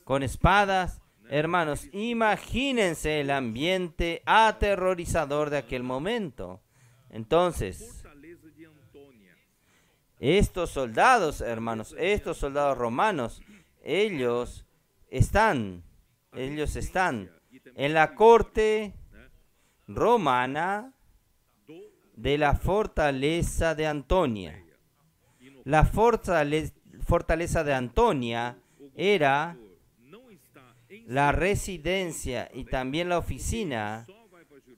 con espadas. Hermanos, imagínense el ambiente aterrorizador de aquel momento. Entonces, estos soldados, hermanos, estos soldados romanos, ellos están, ellos están en la corte romana de la fortaleza de Antonia. La fortaleza, de Antonia era la residencia y también la oficina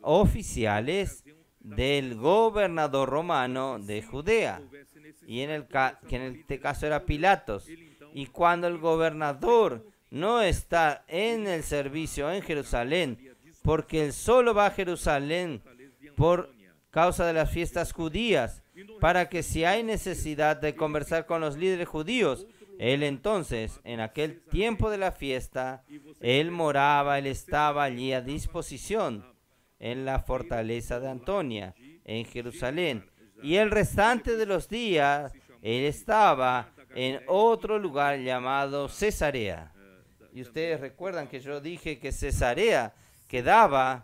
oficiales del gobernador romano de Judea, y en el que en este caso era Pilatos. Y cuando el gobernador no está en el servicio en Jerusalén, porque él solo va a Jerusalén por causa de las fiestas judías, para que si hay necesidad de conversar con los líderes judíos, él entonces, en aquel tiempo de la fiesta, él moraba, él estaba allí a disposición en la fortaleza de Antonia, en Jerusalén. Y el restante de los días, él estaba en otro lugar llamado Cesarea. Y ustedes recuerdan que yo dije que Cesarea quedaba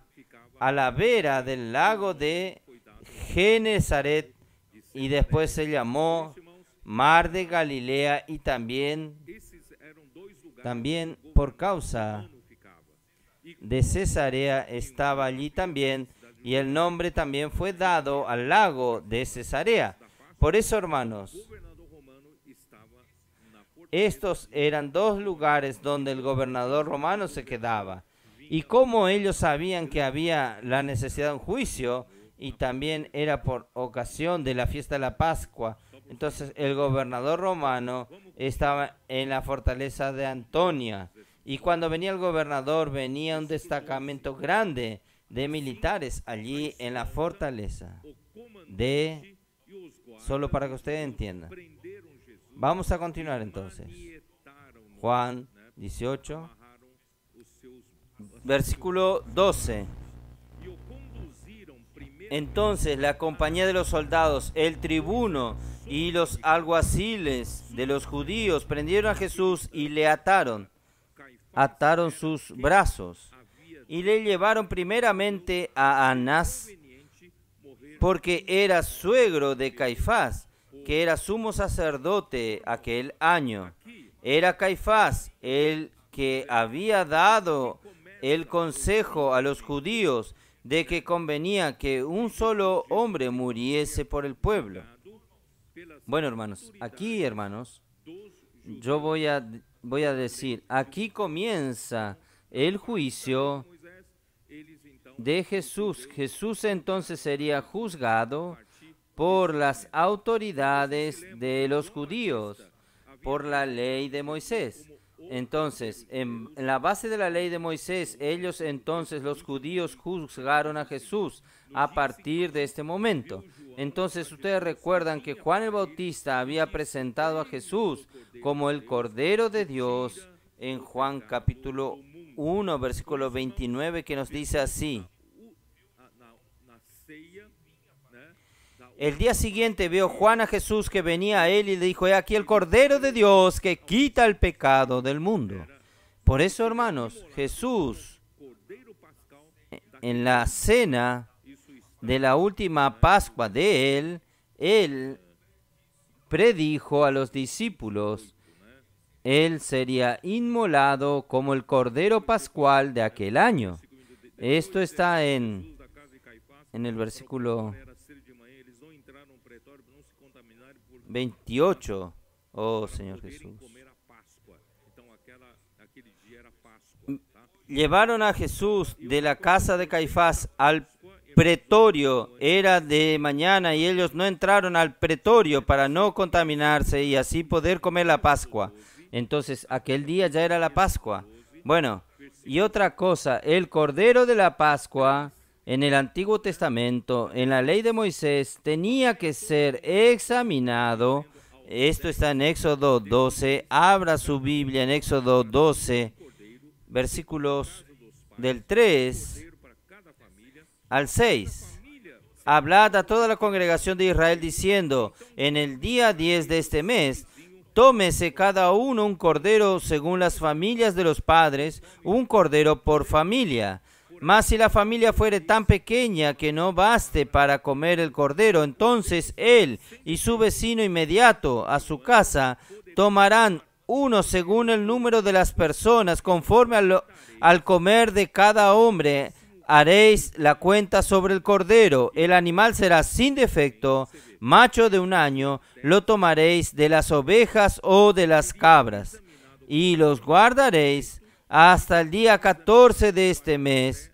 a la vera del lago de Genezaret y después se llamó Mar de Galilea y también, también por causa de Cesarea estaba allí también y el nombre también fue dado al lago de Cesarea. Por eso, hermanos, estos eran dos lugares donde el gobernador romano se quedaba y como ellos sabían que había la necesidad de un juicio y también era por ocasión de la fiesta de la Pascua. Entonces el gobernador romano estaba en la fortaleza de Antonia y cuando venía el gobernador venía un destacamento grande de militares allí en la fortaleza de solo para que ustedes entiendan. Vamos a continuar entonces. Juan 18 Versículo 12. Entonces la compañía de los soldados, el tribuno y los alguaciles de los judíos prendieron a Jesús y le ataron, ataron sus brazos y le llevaron primeramente a Anás, porque era suegro de Caifás, que era sumo sacerdote aquel año. Era Caifás el que había dado el consejo a los judíos de que convenía que un solo hombre muriese por el pueblo. Bueno, hermanos, aquí, hermanos, yo voy a, voy a decir, aquí comienza el juicio de Jesús. Jesús entonces sería juzgado por las autoridades de los judíos, por la ley de Moisés. Entonces, en, la base de la ley de Moisés, ellos entonces, los judíos, juzgaron a Jesús a partir de este momento. Entonces, ustedes recuerdan que Juan el Bautista había presentado a Jesús como el Cordero de Dios en Juan capítulo 1, versículo 29, que nos dice así. El día siguiente vio Juan a Jesús que venía a él y le dijo, he aquí el Cordero de Dios que quita el pecado del mundo. Por eso, hermanos, Jesús en la cena de la última Pascua de él, él predijo a los discípulos, él sería inmolado como el Cordero Pascual de aquel año. Esto está en, en el versículo 28. Oh, Señor Jesús. Llevaron a Jesús de la casa de Caifás al pretorio. Era de mañana y ellos no entraron al pretorio para no contaminarse y así poder comer la Pascua. Entonces, aquel día ya era la Pascua. Bueno, y otra cosa, el Cordero de la Pascua en el Antiguo Testamento, en la ley de Moisés, tenía que ser examinado. Esto está en Éxodo 12. Abra su Biblia en Éxodo 12, versículos del 3 al 6. Hablad a toda la congregación de Israel diciendo, en el día 10 de este mes, tómese cada uno un cordero según las familias de los padres, un cordero por familia. Mas si la familia fuere tan pequeña que no baste para comer el cordero, entonces él y su vecino inmediato a su casa tomarán uno según el número de las personas, conforme al, al comer de cada hombre. Haréis la cuenta sobre el cordero. El animal será sin defecto, macho de un año, lo tomaréis de las ovejas o de las cabras, y los guardaréis hasta el día 14 de este mes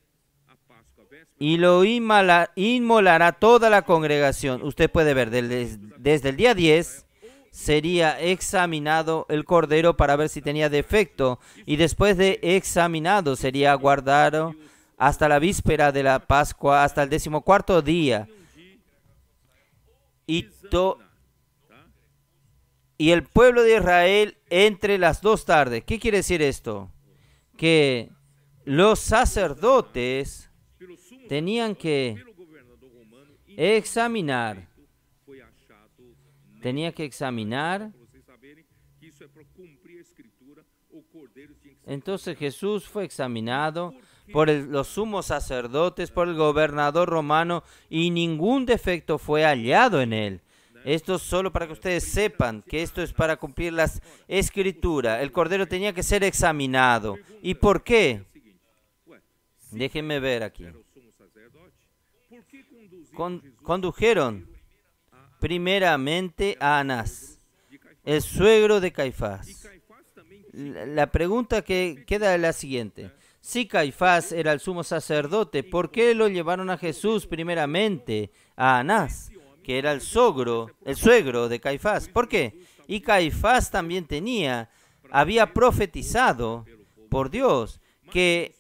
y lo inmolará toda la congregación. Usted puede ver, desde el día 10 sería examinado el cordero para ver si tenía defecto y después de examinado sería guardado hasta la víspera de la Pascua, hasta el decimocuarto día. Y, y el pueblo de Israel entre las dos tardes. ¿Qué quiere decir esto? que los sacerdotes tenían que examinar, tenía que examinar. Entonces Jesús fue examinado por los sumos sacerdotes, por el gobernador romano, y ningún defecto fue hallado en él. Esto solo para que ustedes sepan que esto es para cumplir las escrituras. El cordero tenía que ser examinado. ¿Y por qué? Déjenme ver aquí. condujeron primeramente a Anás, el suegro de Caifás. La pregunta que queda es la siguiente. Si Caifás era el sumo sacerdote, ¿por qué lo llevaron a Jesús primeramente a Anás? que era el sogro, el suegro de Caifás. ¿Por qué? Y Caifás también tenía, había profetizado por Dios que,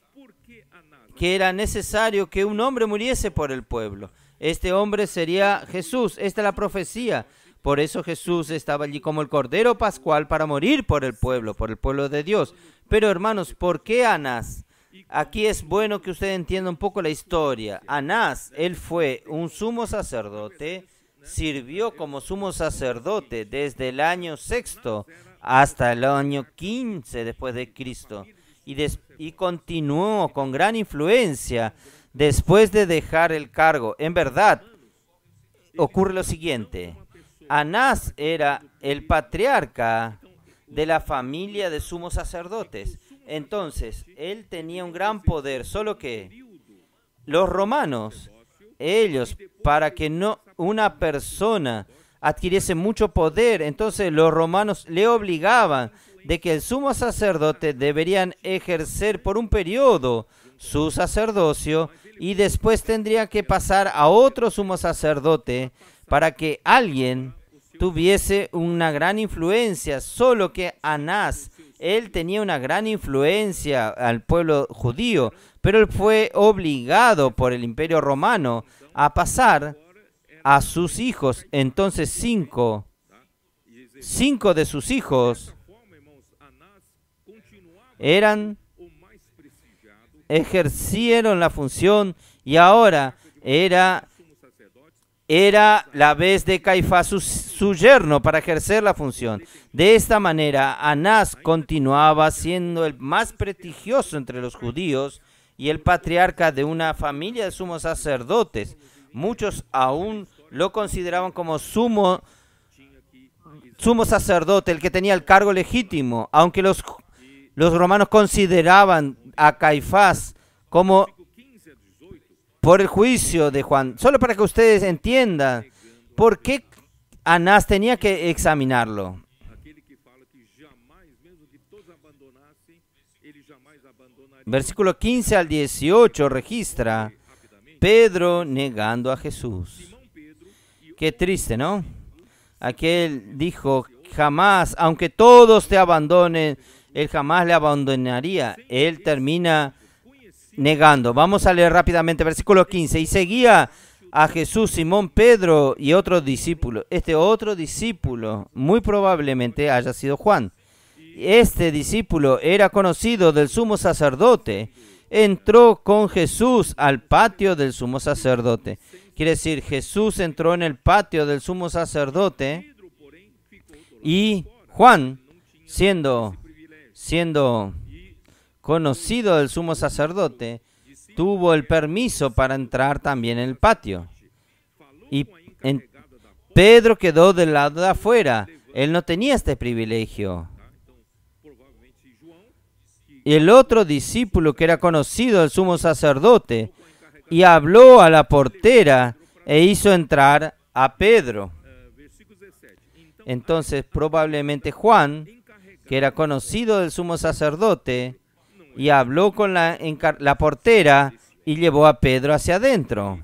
que era necesario que un hombre muriese por el pueblo. Este hombre sería Jesús. Esta es la profecía. Por eso Jesús estaba allí como el Cordero Pascual para morir por el pueblo, por el pueblo de Dios. Pero hermanos, ¿por qué Anás? Aquí es bueno que usted entienda un poco la historia. Anás, él fue un sumo sacerdote sirvió como sumo sacerdote desde el año sexto hasta el año 15 después de Cristo y, y continuó con gran influencia después de dejar el cargo. En verdad, ocurre lo siguiente. Anás era el patriarca de la familia de sumos sacerdotes. Entonces, él tenía un gran poder, solo que los romanos, ellos, para que no, una persona adquiriese mucho poder, entonces los romanos le obligaban de que el sumo sacerdote deberían ejercer por un periodo su sacerdocio y después tendría que pasar a otro sumo sacerdote para que alguien tuviese una gran influencia, solo que Anás, él tenía una gran influencia al pueblo judío, pero él fue obligado por el imperio romano a pasar a sus hijos. Entonces cinco, cinco de sus hijos eran, ejercieron la función y ahora era, era la vez de Caifás, su, su yerno, para ejercer la función. De esta manera, Anás continuaba siendo el más prestigioso entre los judíos y el patriarca de una familia de sumos sacerdotes. Muchos aún lo consideraban como sumo, sumo sacerdote, el que tenía el cargo legítimo, aunque los, los romanos consideraban a Caifás como por el juicio de Juan. Solo para que ustedes entiendan por qué Anás tenía que examinarlo. Versículo 15 al 18 registra Pedro negando a Jesús. Qué triste, ¿no? Aquel dijo, jamás, aunque todos te abandonen, él jamás le abandonaría. Él termina negando. Vamos a leer rápidamente versículo 15. Y seguía a Jesús, Simón, Pedro y otro discípulo. Este otro discípulo muy probablemente haya sido Juan. Este discípulo era conocido del sumo sacerdote. Entró con Jesús al patio del sumo sacerdote Quiere decir, Jesús entró en el patio del sumo sacerdote y Juan, siendo, siendo conocido del sumo sacerdote, tuvo el permiso para entrar también en el patio. Y Pedro quedó del lado de afuera. Él no tenía este privilegio. Y el otro discípulo que era conocido del sumo sacerdote, y habló a la portera e hizo entrar a Pedro. Entonces probablemente Juan, que era conocido del sumo sacerdote, y habló con la, portera y llevó a Pedro hacia adentro.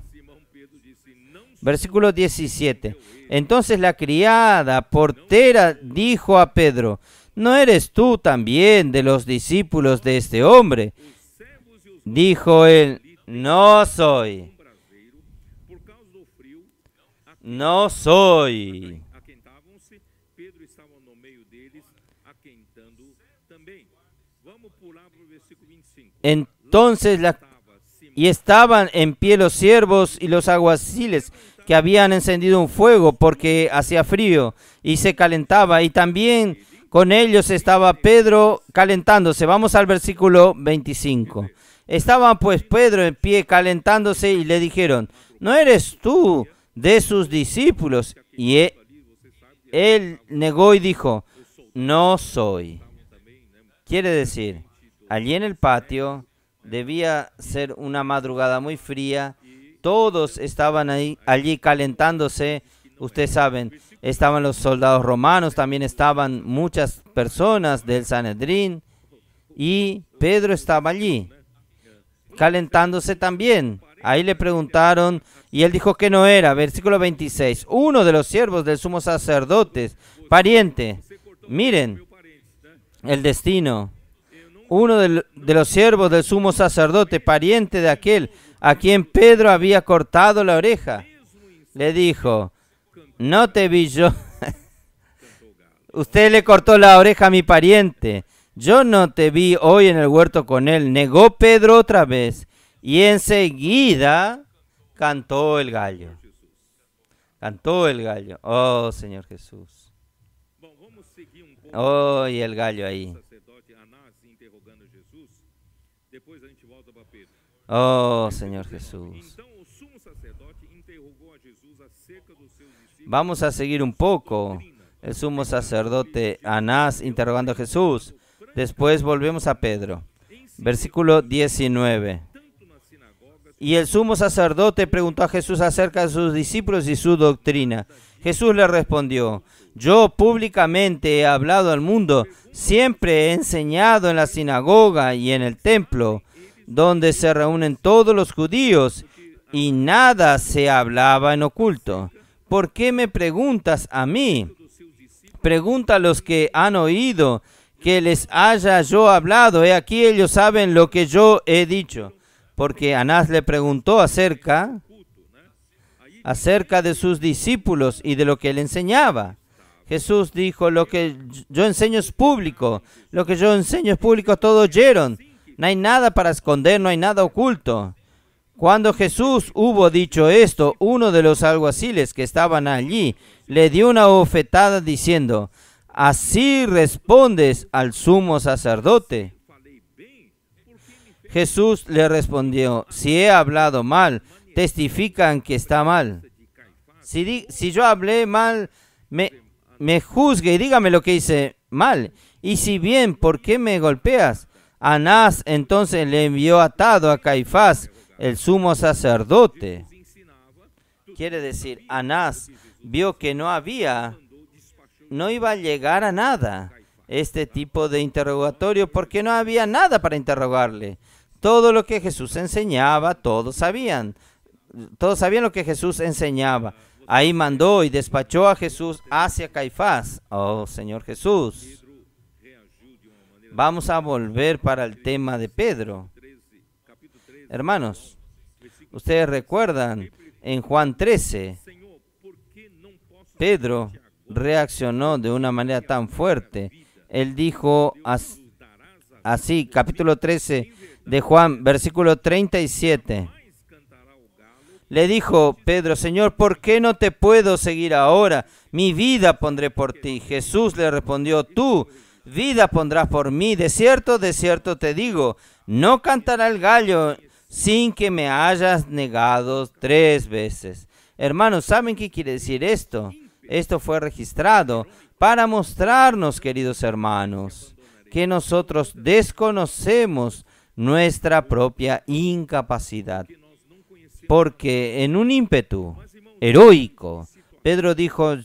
Versículo 17. Entonces la criada portera dijo a Pedro, ¿no eres tú también de los discípulos de este hombre? Dijo él, no soy. no soy Entonces y estaban en pie los siervos y los aguaciles que habían encendido un fuego porque hacía frío y se calentaba. Y también con ellos estaba Pedro calentándose. Vamos al versículo 25. Estaban pues Pedro en pie calentándose y le dijeron, ¿no eres tú de sus discípulos? Y e, él, negó y dijo, no soy. Quiere decir, allí en el patio debía ser una madrugada muy fría, todos estaban ahí, allí calentándose, ustedes saben, estaban los soldados romanos, también estaban muchas personas del Sanedrín, y Pedro estaba allí calentándose también. Ahí le preguntaron y él dijo que no era. Versículo 26. Uno de los siervos del sumo sacerdote, pariente, miren el destino. Uno de los siervos del sumo sacerdote, pariente de aquel a quien Pedro había cortado la oreja, le dijo, no te vi yo. Usted le cortó la oreja a mi pariente. Yo no te vi hoy en el huerto con él, negó Pedro otra vez. Y enseguida cantó el gallo. Cantó el gallo. Oh, Señor Jesús. Oh, y el gallo ahí. Oh, Señor Jesús. Vamos a seguir un poco. El sumo sacerdote Anás interrogando a Jesús Después volvemos a Pedro. Versículo 19. Y el sumo sacerdote preguntó a Jesús acerca de sus discípulos y su doctrina. Jesús le respondió, yo públicamente he hablado al mundo, siempre he enseñado en la sinagoga y en el templo, donde se reúnen todos los judíos, y nada se hablaba en oculto. ¿Por qué me preguntas a mí? Pregunta a los que han oído que les haya yo hablado, he aquí ellos saben lo que yo he dicho. Porque Anás le preguntó acerca, acerca de sus discípulos y de lo que él enseñaba. Jesús dijo, lo que yo enseño es público, lo que yo enseño es público, todos oyeron. No hay nada para esconder, no hay nada oculto. Cuando Jesús hubo dicho esto, uno de los alguaciles que estaban allí le dio una ofetada diciendo, Así respondes al sumo sacerdote. Jesús le respondió, si he hablado mal, testifican que está mal. Si, yo hablé mal, me, me juzgue y dígame lo que hice mal. Y si bien, ¿por qué me golpeas? Anás entonces le envió atado a Caifás, el sumo sacerdote. Quiere decir, Anás vio que no había no iba a llegar a nada este tipo de interrogatorio porque no había nada para interrogarle. Todo lo que Jesús enseñaba, todos sabían. Todos sabían lo que Jesús enseñaba. Ahí mandó y despachó a Jesús hacia Caifás. Oh, Señor Jesús. Vamos a volver para el tema de Pedro. Hermanos, ustedes recuerdan en Juan 13, Pedro reaccionó de una manera tan fuerte. Él dijo así, capítulo 13 de Juan, versículo 37. Le dijo Pedro, Señor, ¿por qué no te puedo seguir ahora? Mi vida pondré por ti. Jesús le respondió, tú vida pondrás por mí. De cierto, de cierto te digo, no cantará el gallo sin que me hayas negado tres veces. Hermanos, ¿saben qué quiere decir esto? Esto fue registrado para mostrarnos, queridos hermanos, que nosotros desconocemos nuestra propia incapacidad. Porque en un ímpetu heroico, Pedro dijo,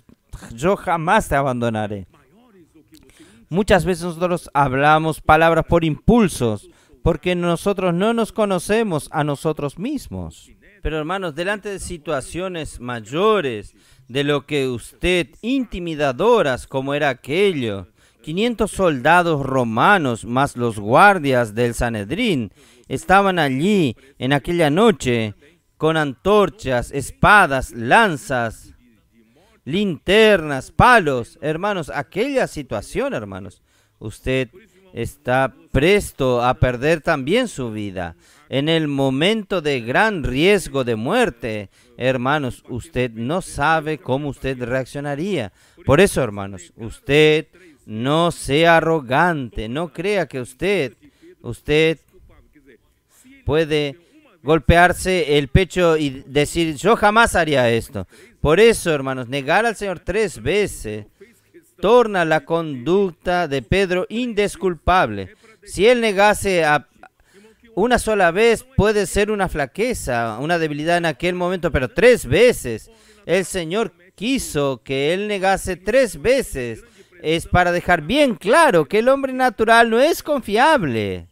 yo jamás te abandonaré. Muchas veces nosotros hablamos palabras por impulsos, porque nosotros no nos conocemos a nosotros mismos. Pero hermanos, delante de situaciones mayores de lo que usted, intimidadoras como era aquello, 500 soldados romanos más los guardias del Sanedrín estaban allí en aquella noche con antorchas, espadas, lanzas, linternas, palos. Hermanos, aquella situación, hermanos, usted está presto a perder también su vida en el momento de gran riesgo de muerte, hermanos, usted no sabe cómo usted reaccionaría. Por eso, hermanos, usted no sea arrogante, no crea que usted, usted puede golpearse el pecho y decir, yo jamás haría esto. Por eso, hermanos, negar al Señor tres veces torna la conducta de Pedro indesculpable. Si él negase a una sola vez puede ser una flaqueza, una debilidad en aquel momento, pero tres veces. El Señor quiso que él negase tres veces. Es para dejar bien claro que el hombre natural no es confiable.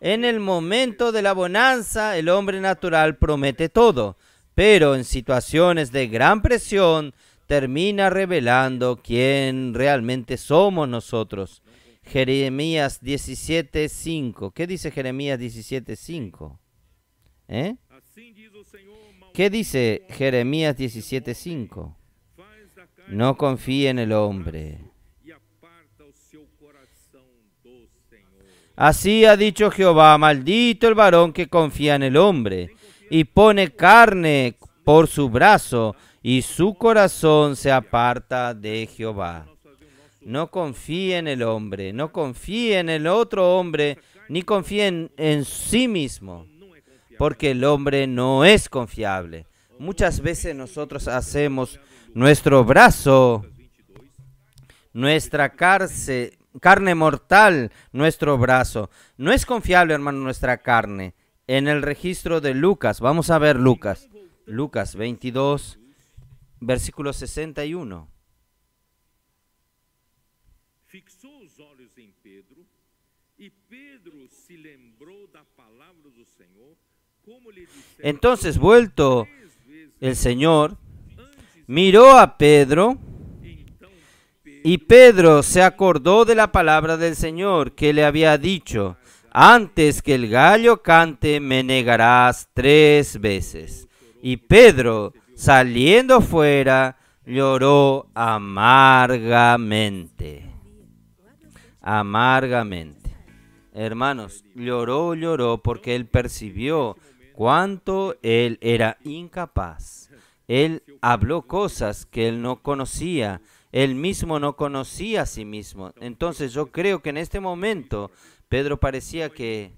En el momento de la bonanza, el hombre natural promete todo, pero en situaciones de gran presión termina revelando quién realmente somos nosotros. Jeremías 17:5. ¿Qué dice Jeremías 17:5? ¿Eh? ¿Qué dice Jeremías 17:5? No confíe en el hombre. Así ha dicho Jehová, maldito el varón que confía en el hombre y pone carne por su brazo y su corazón se aparta de Jehová. No confíe en el hombre, no confíe en el otro hombre, ni confíe en, sí mismo, porque el hombre no es confiable. Muchas veces nosotros hacemos nuestro brazo, nuestra carne mortal, nuestro brazo. No es confiable, hermano, nuestra carne. En el registro de Lucas, vamos a ver Lucas. Lucas 22, versículo 61 os olhos em Pedro, e Pedro se lembrou da palavra do Senhor, como Entonces, vuelto el Señor, miró a Pedro, y Pedro se acordó de la palabra del Señor que le había dicho, antes que el gallo cante me negarás tres veces. Y Pedro, saliendo fuera, lloró amargamente amargamente. Hermanos, lloró, lloró porque él percibió cuánto él era incapaz. Él habló cosas que él no conocía, él mismo no conocía a sí mismo. Entonces yo creo que en este momento Pedro parecía que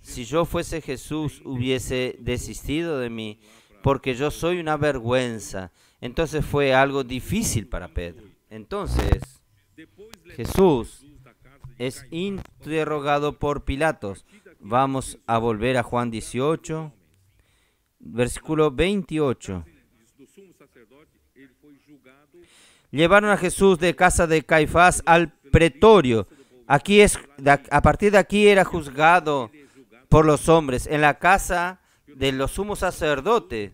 si yo fuese Jesús hubiese desistido de mí porque yo soy una vergüenza. Entonces fue algo difícil para Pedro. Entonces, Jesús es interrogado por Pilatos. Vamos a volver a Juan 18, versículo 28. Llevaron a Jesús de casa de Caifás al pretorio. Aquí es, a partir de aquí era juzgado por los hombres en la casa de los sumos sacerdotes.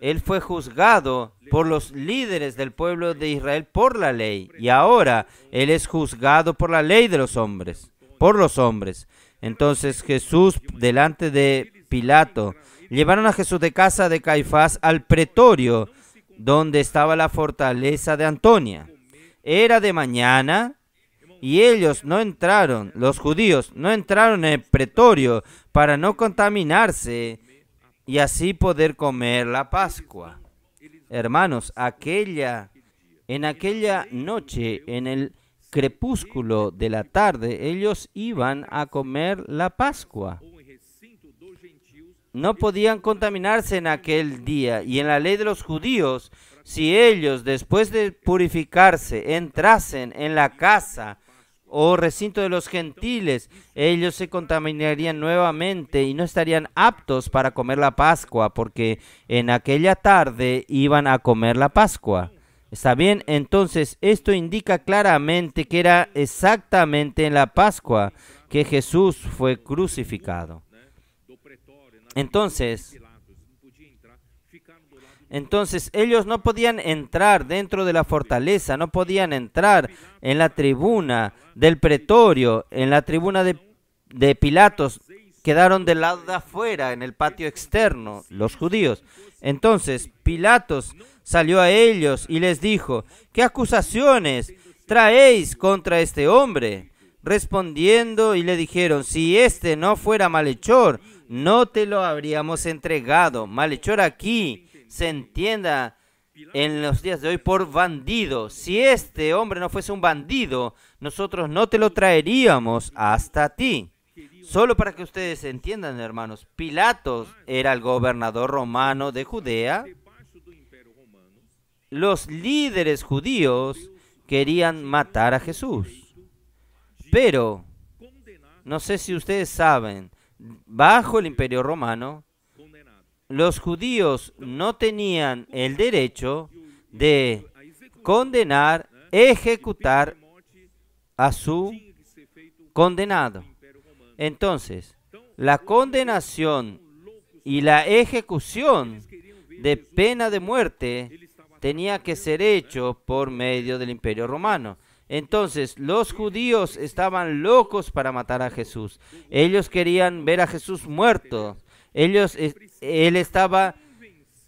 Él fue juzgado por los líderes del pueblo de Israel por la ley. Y ahora Él es juzgado por la ley de los hombres, por los hombres. Entonces Jesús, delante de Pilato, llevaron a Jesús de casa de Caifás al pretorio, donde estaba la fortaleza de Antonia. Era de mañana y ellos no entraron, los judíos no entraron en el pretorio para no contaminarse y así poder comer la Pascua. Hermanos, aquella en aquella noche, en el crepúsculo de la tarde, ellos iban a comer la Pascua. No podían contaminarse en aquel día. Y en la ley de los judíos, si ellos, después de purificarse, entrasen en la casa o recinto de los gentiles, ellos se contaminarían nuevamente y no estarían aptos para comer la Pascua, porque en aquella tarde iban a comer la Pascua. ¿Está bien? Entonces, esto indica claramente que era exactamente en la Pascua que Jesús fue crucificado. Entonces, entonces ellos no podían entrar dentro de la fortaleza, no podían entrar en la tribuna del pretorio, en la tribuna de, Pilatos. Quedaron del lado de afuera, en el patio externo, los judíos. Entonces Pilatos salió a ellos y les dijo, ¿qué acusaciones traéis contra este hombre? Respondiendo y le dijeron, si este no fuera malhechor, no te lo habríamos entregado. Malhechor aquí se entienda en los días de hoy por bandido. Si este hombre no fuese un bandido, nosotros no te lo traeríamos hasta ti. Solo para que ustedes entiendan, hermanos, Pilatos era el gobernador romano de Judea. Los líderes judíos querían matar a Jesús. Pero, no sé si ustedes saben, bajo el imperio romano, los judíos no tenían el derecho de condenar, ejecutar a su condenado. Entonces, la condenación y la ejecución de pena de muerte tenía que ser hecho por medio del imperio romano. Entonces los judíos estaban locos para matar a Jesús. Ellos querían ver a Jesús muerto. Ellos eh, él estaba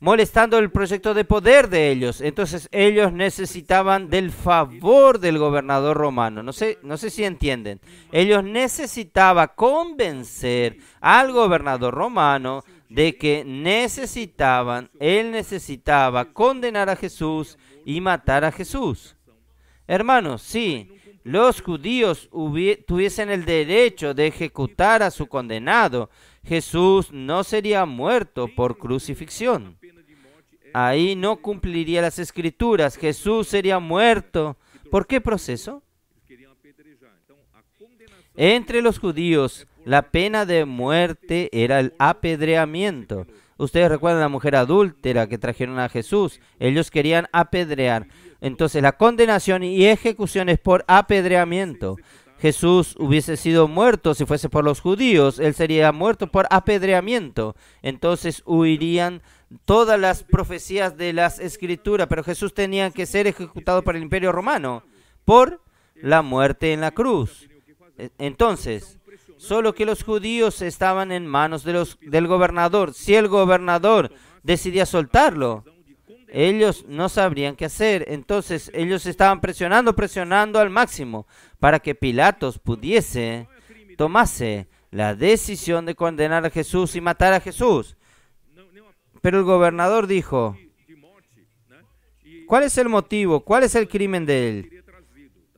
molestando el proyecto de poder de ellos. Entonces ellos necesitaban del favor del gobernador romano. No sé, no sé si entienden. Ellos necesitaban convencer al gobernador romano de que necesitaban, él necesitaba condenar a Jesús y matar a Jesús. Hermanos, sí, los judíos tuviesen el derecho de ejecutar a su condenado, Jesús no sería muerto por crucifixión. Ahí no cumpliría las escrituras. Jesús sería muerto. ¿Por qué proceso? Entre los judíos, la pena de muerte era el apedreamiento. Ustedes recuerdan la mujer adúltera que trajeron a Jesús. Ellos querían apedrear. Entonces la condenación y ejecución es por apedreamiento. Jesús hubiese sido muerto si fuese por los judíos, él sería muerto por apedreamiento. Entonces huirían todas las profecías de las escrituras, pero Jesús tenía que ser ejecutado por el imperio romano por la muerte en la cruz. E, entonces, solo que los judíos estaban en manos de los, del gobernador. Si el gobernador decidía soltarlo, ellos no sabrían qué hacer. Entonces ellos estaban presionando, presionando al máximo para que Pilatos pudiese, tomase la decisión de condenar a Jesús y matar a Jesús. Pero el gobernador dijo, ¿cuál es el motivo? ¿Cuál es el crimen de él?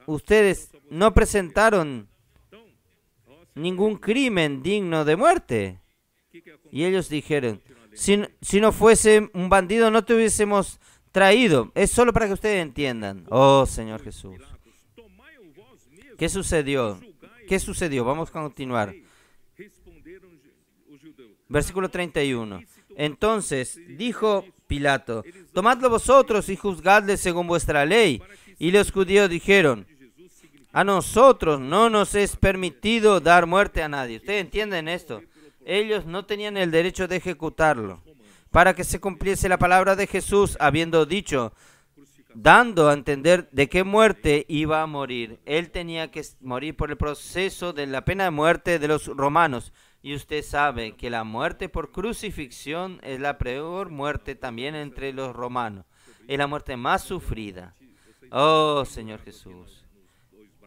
Ustedes no presentaron ningún crimen digno de muerte. Y ellos dijeron, si, no fuese un bandido no te hubiésemos traído. Es solo para que ustedes entiendan. Oh Señor Jesús. ¿Qué sucedió? ¿Qué sucedió? Vamos a continuar. Versículo 31. Entonces dijo Pilato, tomadlo vosotros y juzgadle según vuestra ley. Y los judíos dijeron, a nosotros no nos es permitido dar muerte a nadie. ¿Ustedes entienden esto? ellos no tenían el derecho de ejecutarlo, para que se cumpliese la palabra de Jesús, habiendo dicho, dando a entender de qué muerte iba a morir. Él tenía que morir por el proceso de la pena de muerte de los romanos. Y usted sabe que la muerte por crucifixión es la peor muerte también entre los romanos. Es la muerte más sufrida. Oh, Señor Jesús.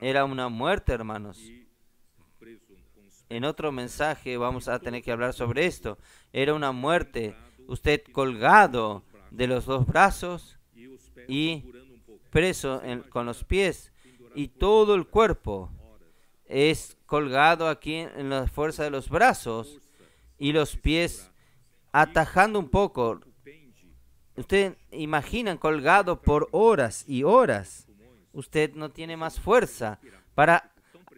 Era una muerte, hermanos, en otro mensaje vamos a tener que hablar sobre esto. Era una muerte, usted colgado de los dos brazos y preso con los pies y todo el cuerpo es colgado aquí en la fuerza de los brazos y los pies atajando un poco. Usted imaginan colgado por horas y horas. Usted no tiene más fuerza para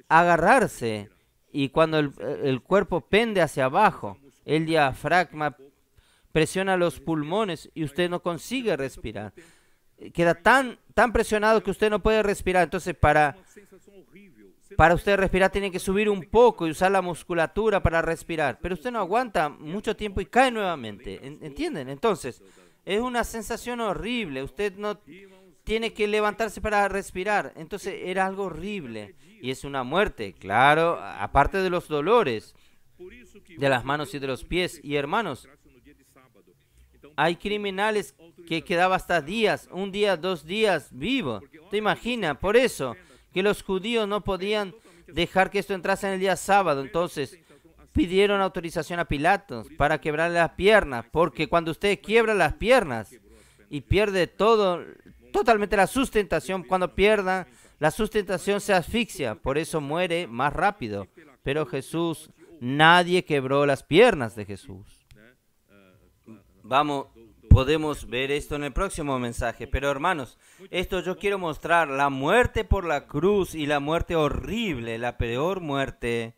agarrarse y cuando el, cuerpo pende hacia abajo, el diafragma presiona los pulmones y usted no consigue respirar. Queda tan, tan presionado que usted no puede respirar. Entonces, para, para usted respirar tiene que subir un poco y usar la musculatura para respirar. Pero usted no aguanta mucho tiempo y cae nuevamente. ¿Entienden? Entonces, es una sensación horrible. Usted no tiene que levantarse para respirar. Entonces era algo horrible y es una muerte, claro, aparte de los dolores de las manos y de los pies. Y hermanos, hay criminales que quedaba hasta días, un día, dos días vivo. ¿Te imaginas? Por eso que los judíos no podían dejar que esto entrase en el día sábado. Entonces pidieron autorización a Pilatos para quebrar las piernas, porque cuando usted quiebra las piernas y pierde todo, totalmente la sustentación. Cuando pierda la sustentación se asfixia, por eso muere más rápido. Pero Jesús, nadie quebró las piernas de Jesús. Vamos, podemos ver esto en el próximo mensaje. Pero hermanos, esto yo quiero mostrar, la muerte por la cruz y la muerte horrible, la peor muerte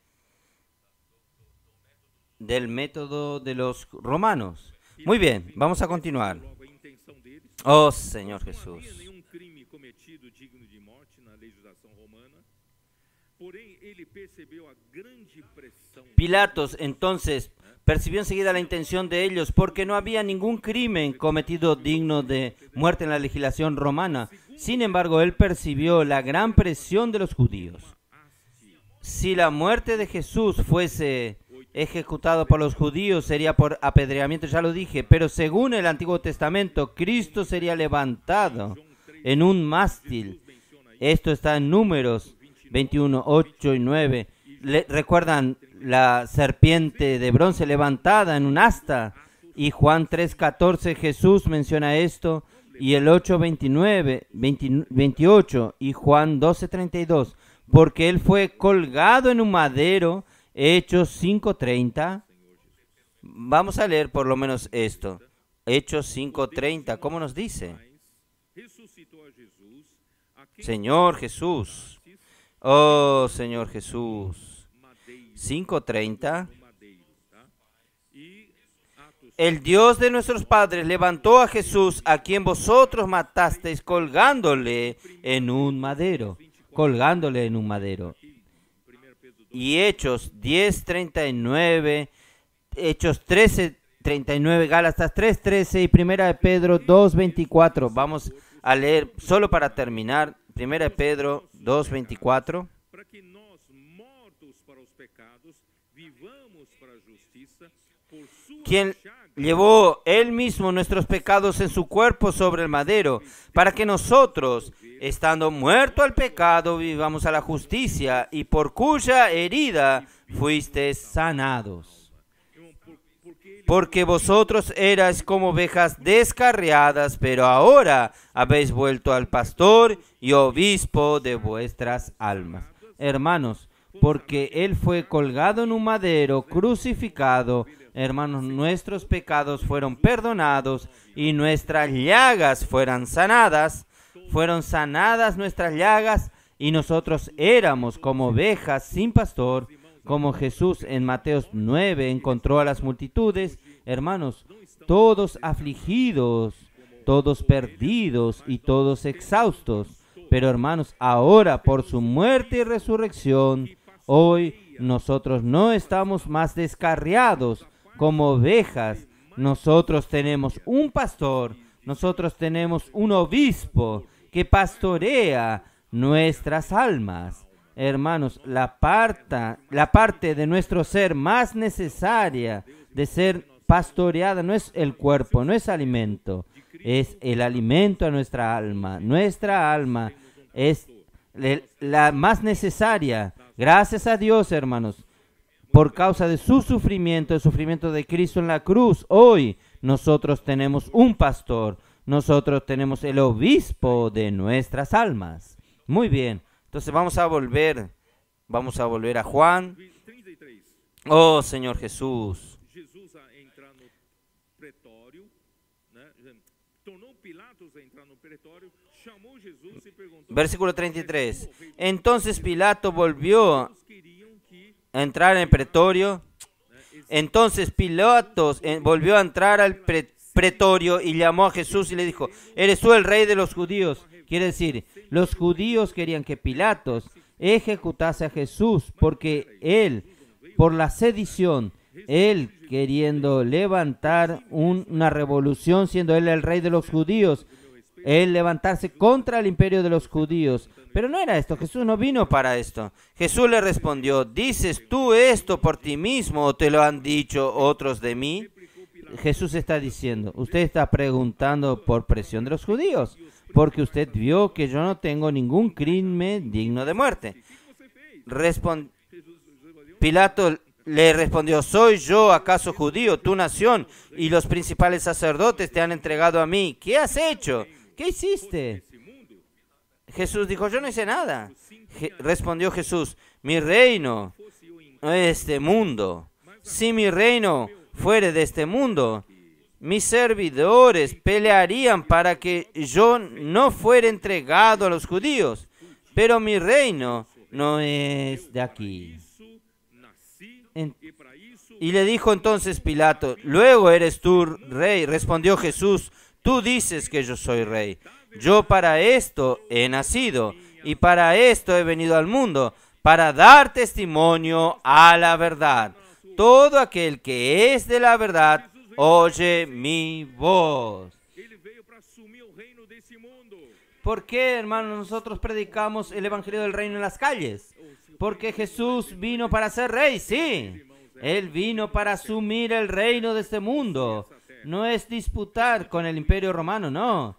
del método de los romanos. Muy bien, vamos a continuar. Oh Señor Jesús. Pilatos entonces percibió enseguida la intención de ellos porque no había ningún crimen cometido digno de muerte en la legislación romana. Sin embargo, él percibió la gran presión de los judíos. Ah, si la muerte de Jesús fuese ejecutado por los judíos sería por apedreamiento, ya lo dije, pero según el Antiguo Testamento, Cristo sería levantado en un mástil. Esto está en números 21, 8 y 9. ¿Recuerdan la serpiente de bronce levantada en un asta? Y Juan 3, 14 Jesús menciona esto. Y el 8, 29, 28 y Juan 12, 32. Porque él fue colgado en un madero Hechos 5.30. Vamos a leer por lo menos esto. Hechos 5.30. ¿Cómo nos dice? Señor Jesús. Oh, Señor Jesús. 5.30. El Dios de nuestros padres levantó a Jesús, a quien vosotros matasteis colgándole en un madero. Colgándole en un madero y Hechos 10, 39, Hechos 13, 39, Galatas 3, 13 y Primera de Pedro 24. Vamos a leer, solo para terminar, Primera de Pedro 2.24. Quien llevó él mismo nuestros pecados en su cuerpo sobre el madero, para que nosotros, estando muerto al pecado, vivamos a la justicia, y por cuya herida fuiste sanados. Porque vosotros erais como ovejas descarriadas, pero ahora habéis vuelto al pastor y obispo de vuestras almas. Hermanos, porque Él fue colgado en un madero, crucificado. Hermanos, nuestros pecados fueron perdonados y nuestras llagas fueran sanadas fueron sanadas nuestras llagas y nosotros éramos como ovejas sin pastor, como Jesús en Mateos 9 encontró a las multitudes, hermanos, todos afligidos, todos perdidos y todos exhaustos. Pero hermanos, ahora por su muerte y resurrección, hoy nosotros no estamos más descarriados como ovejas. Nosotros tenemos un pastor, nosotros tenemos un obispo que pastorea nuestras almas. Hermanos, la, la parte de nuestro ser más necesaria de ser pastoreada no es el cuerpo, no es alimento, es el alimento a nuestra alma. Nuestra alma es la más necesaria. Gracias a Dios, hermanos, por causa de su sufrimiento, el sufrimiento de Cristo en la cruz, hoy nosotros tenemos un pastor nosotros tenemos el obispo de nuestras almas. Muy bien, entonces vamos a volver, vamos a volver a Juan. Oh Señor Jesús. Versículo 33. Entonces Pilato volvió a entrar en el pretorio. Entonces Pilatos eh, volvió a entrar al pretorio pretorio y llamó a Jesús y le dijo, eres tú el rey de los judíos. Quiere decir, los judíos querían que Pilatos ejecutase a Jesús porque él, por la sedición, él queriendo levantar una revolución, siendo él el rey de los judíos, él levantarse contra el imperio de los judíos. Pero no era esto, Jesús no vino para esto. Jesús le respondió, ¿dices tú esto por ti mismo o te lo han dicho otros de mí? Jesús está diciendo, usted está preguntando por presión de los judíos, porque usted vio que yo no tengo ningún crimen digno de muerte. Pilato le respondió, ¿soy yo acaso judío, tu nación y los principales sacerdotes te han entregado a mí? ¿Qué has hecho? ¿Qué hiciste? Jesús dijo, yo no hice nada. respondió Jesús, mi reino no es este mundo. Si mi reino fuere de este mundo. Mis servidores pelearían para que yo no fuera entregado a los judíos, pero mi reino no es de aquí. y le dijo entonces Pilato, luego eres tú rey. Respondió Jesús, tú dices que yo soy rey. Yo para esto he nacido y para esto he venido al mundo, para dar testimonio a la verdad. Todo aquel que es de la verdad oye mi voz. ¿Por qué, hermanos, nosotros predicamos el Evangelio del Reino en las calles? Porque Jesús vino para ser rey, sí. Él vino para asumir el reino de este mundo. No es disputar con el imperio romano, no.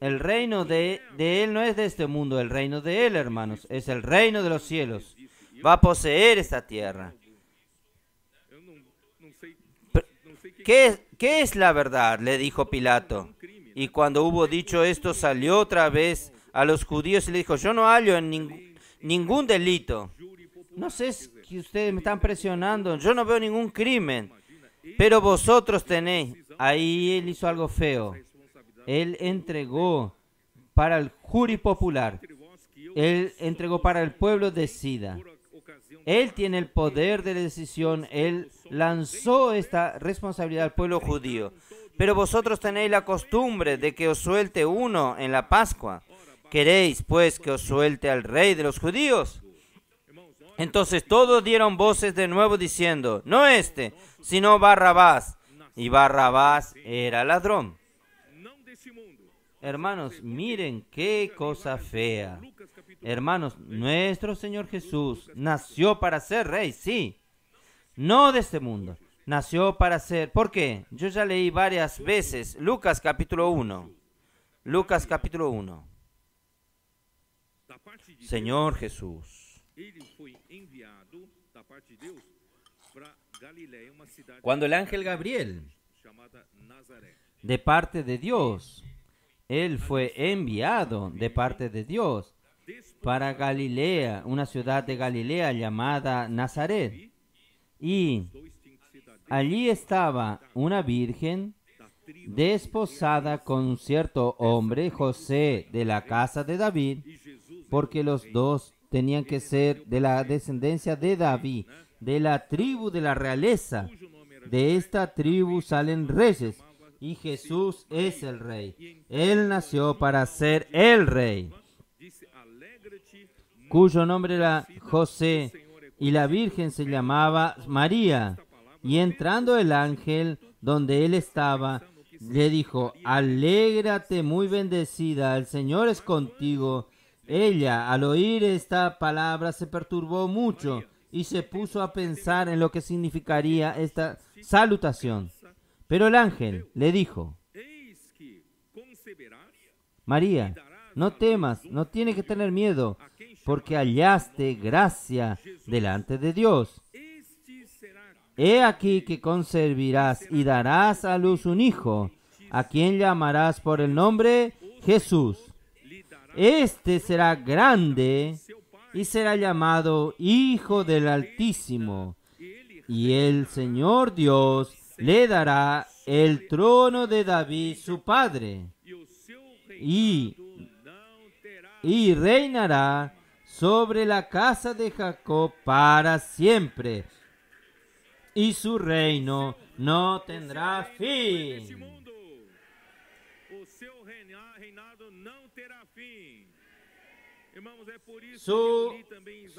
El reino de, de Él no es de este mundo, el reino de Él, hermanos, es el reino de los cielos. Va a poseer esta tierra. ¿Qué es, la verdad? le dijo Pilato. Y cuando hubo dicho esto, salió otra vez a los judíos y le dijo, yo no hallo en ningún delito. No sé si ustedes me están presionando, yo no veo ningún crimen, pero vosotros tenéis. Ahí él hizo algo feo. Él entregó para el jury popular. Él entregó para el pueblo de Sida. Él tiene el poder de decisión. Él lanzó esta responsabilidad al pueblo judío. Pero vosotros tenéis la costumbre de que os suelte uno en la Pascua. ¿Queréis pues que os suelte al rey de los judíos? Entonces todos dieron voces de nuevo diciendo, no este, sino Barrabás. Y Barrabás era ladrón. Hermanos, miren qué cosa fea. Hermanos, nuestro Señor Jesús nació para ser rey, sí. No de este mundo. Nació para ser. ¿Por qué? Yo ya leí varias veces Lucas capítulo 1. Lucas capítulo 1. Señor Jesús. Cuando el ángel Gabriel, de parte de Dios, él fue enviado de parte de Dios para Galilea, una ciudad de Galilea llamada Nazaret. Y allí estaba una virgen desposada con un cierto hombre, José, de la casa de David, porque los dos tenían que ser de la descendencia de David, de la tribu de la realeza. De esta tribu salen reyes y Jesús es el rey. Él nació para ser el rey cuyo nombre era José, y la Virgen se llamaba María. Y entrando el ángel donde él estaba, le dijo, alégrate muy bendecida, el Señor es contigo. Ella, al oír esta palabra, se perturbó mucho y se puso a pensar en lo que significaría esta salutación. Pero el ángel le dijo, María, no temas, no tienes que tener miedo, porque hallaste gracia delante de Dios. He aquí que conservirás y darás a luz un hijo, a quien llamarás por el nombre Jesús. Este será grande y será llamado Hijo del Altísimo, y el Señor Dios le dará el trono de David su padre, y, y reinará sobre la casa de Jacob para siempre, y su reino no tendrá fin. Su,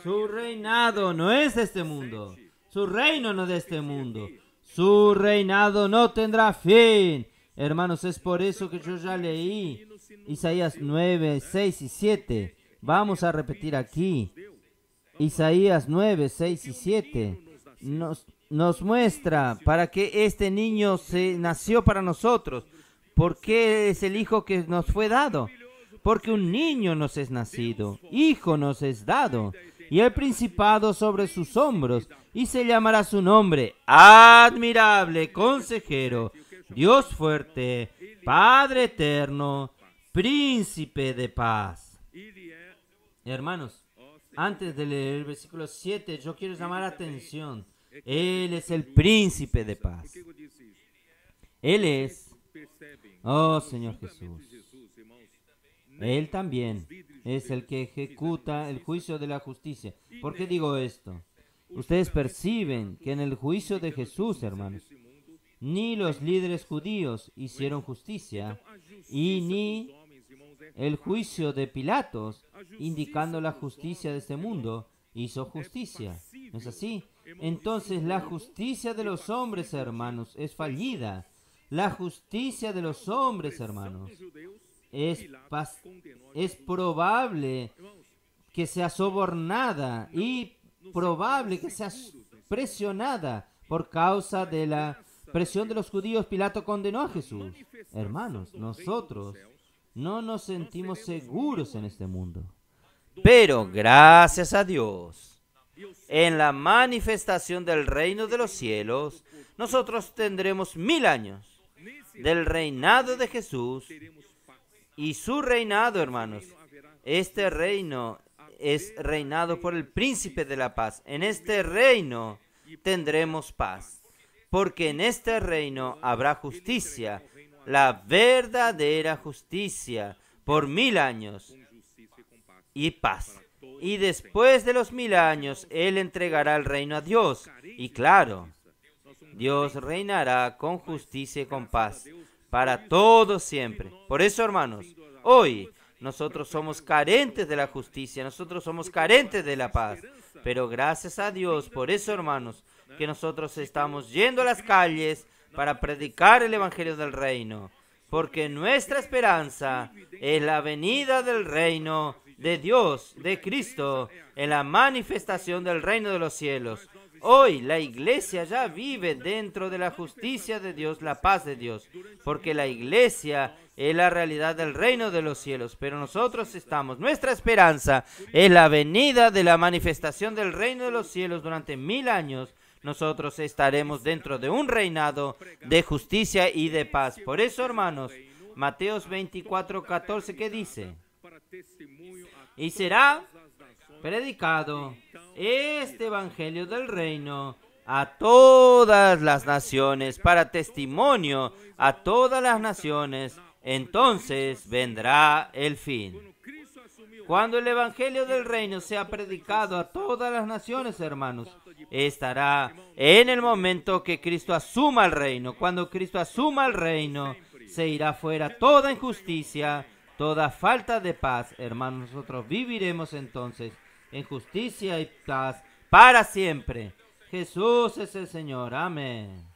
su reinado no es de este mundo, su reino no es de este mundo, su reinado no tendrá fin. Hermanos, es por eso que yo ya leí Isaías 9, 6 y 7 Vamos a repetir aquí. Isaías 9, 6 y 7 nos, nos muestra para qué este niño se nació para nosotros. ¿Por qué es el hijo que nos fue dado? Porque un niño nos es nacido, hijo nos es dado, y el principado sobre sus hombros, y se llamará su nombre, admirable, consejero, Dios fuerte, Padre eterno, príncipe de paz. Hermanos, antes de leer el versículo 7, yo quiero llamar la atención. Él es el príncipe de paz. Él es. Oh Señor Jesús. Él también es el que ejecuta el juicio de la justicia. ¿Por qué digo esto? Ustedes perciben que en el juicio de Jesús, hermanos, ni los líderes judíos hicieron justicia y ni el juicio de Pilatos, indicando la justicia de este mundo, hizo justicia. ¿No es así? Entonces la justicia de los hombres, hermanos, es fallida. La justicia de los hombres, hermanos, es, es probable que sea sobornada y probable que sea presionada por causa de la presión de los judíos. Pilato condenó a Jesús. Hermanos, nosotros no nos sentimos seguros en este mundo. Pero gracias a Dios, en la manifestación del reino de los cielos, nosotros tendremos mil años del reinado de Jesús y su reinado, hermanos. Este reino es reinado por el príncipe de la paz. En este reino tendremos paz, porque en este reino habrá justicia la verdadera justicia por mil años y paz. Y después de los mil años, Él entregará el reino a Dios. Y claro, Dios reinará con justicia y con paz para todos siempre. Por eso, hermanos, hoy nosotros somos carentes de la justicia, nosotros somos carentes de la paz. Pero gracias a Dios, por eso, hermanos, que nosotros estamos yendo a las calles para predicar el Evangelio del Reino, porque nuestra esperanza es la venida del Reino de Dios, de Cristo, en la manifestación del Reino de los cielos. Hoy la iglesia ya vive dentro de la justicia de Dios, la paz de Dios, porque la iglesia es la realidad del reino de los cielos, pero nosotros estamos, nuestra esperanza es la venida de la manifestación del reino de los cielos durante mil años nosotros estaremos dentro de un reinado de justicia y de paz. Por eso, hermanos, Mateos 24, 14, ¿qué dice? Y será predicado este Evangelio del Reino a todas las naciones, para testimonio a todas las naciones, entonces vendrá el fin. Cuando el Evangelio del Reino sea predicado a todas las naciones, hermanos, estará en el momento que Cristo asuma el reino. Cuando Cristo asuma el reino, se irá fuera toda injusticia, toda falta de paz. Hermanos, nosotros viviremos entonces en justicia y paz para siempre. Jesús es el Señor. Amén.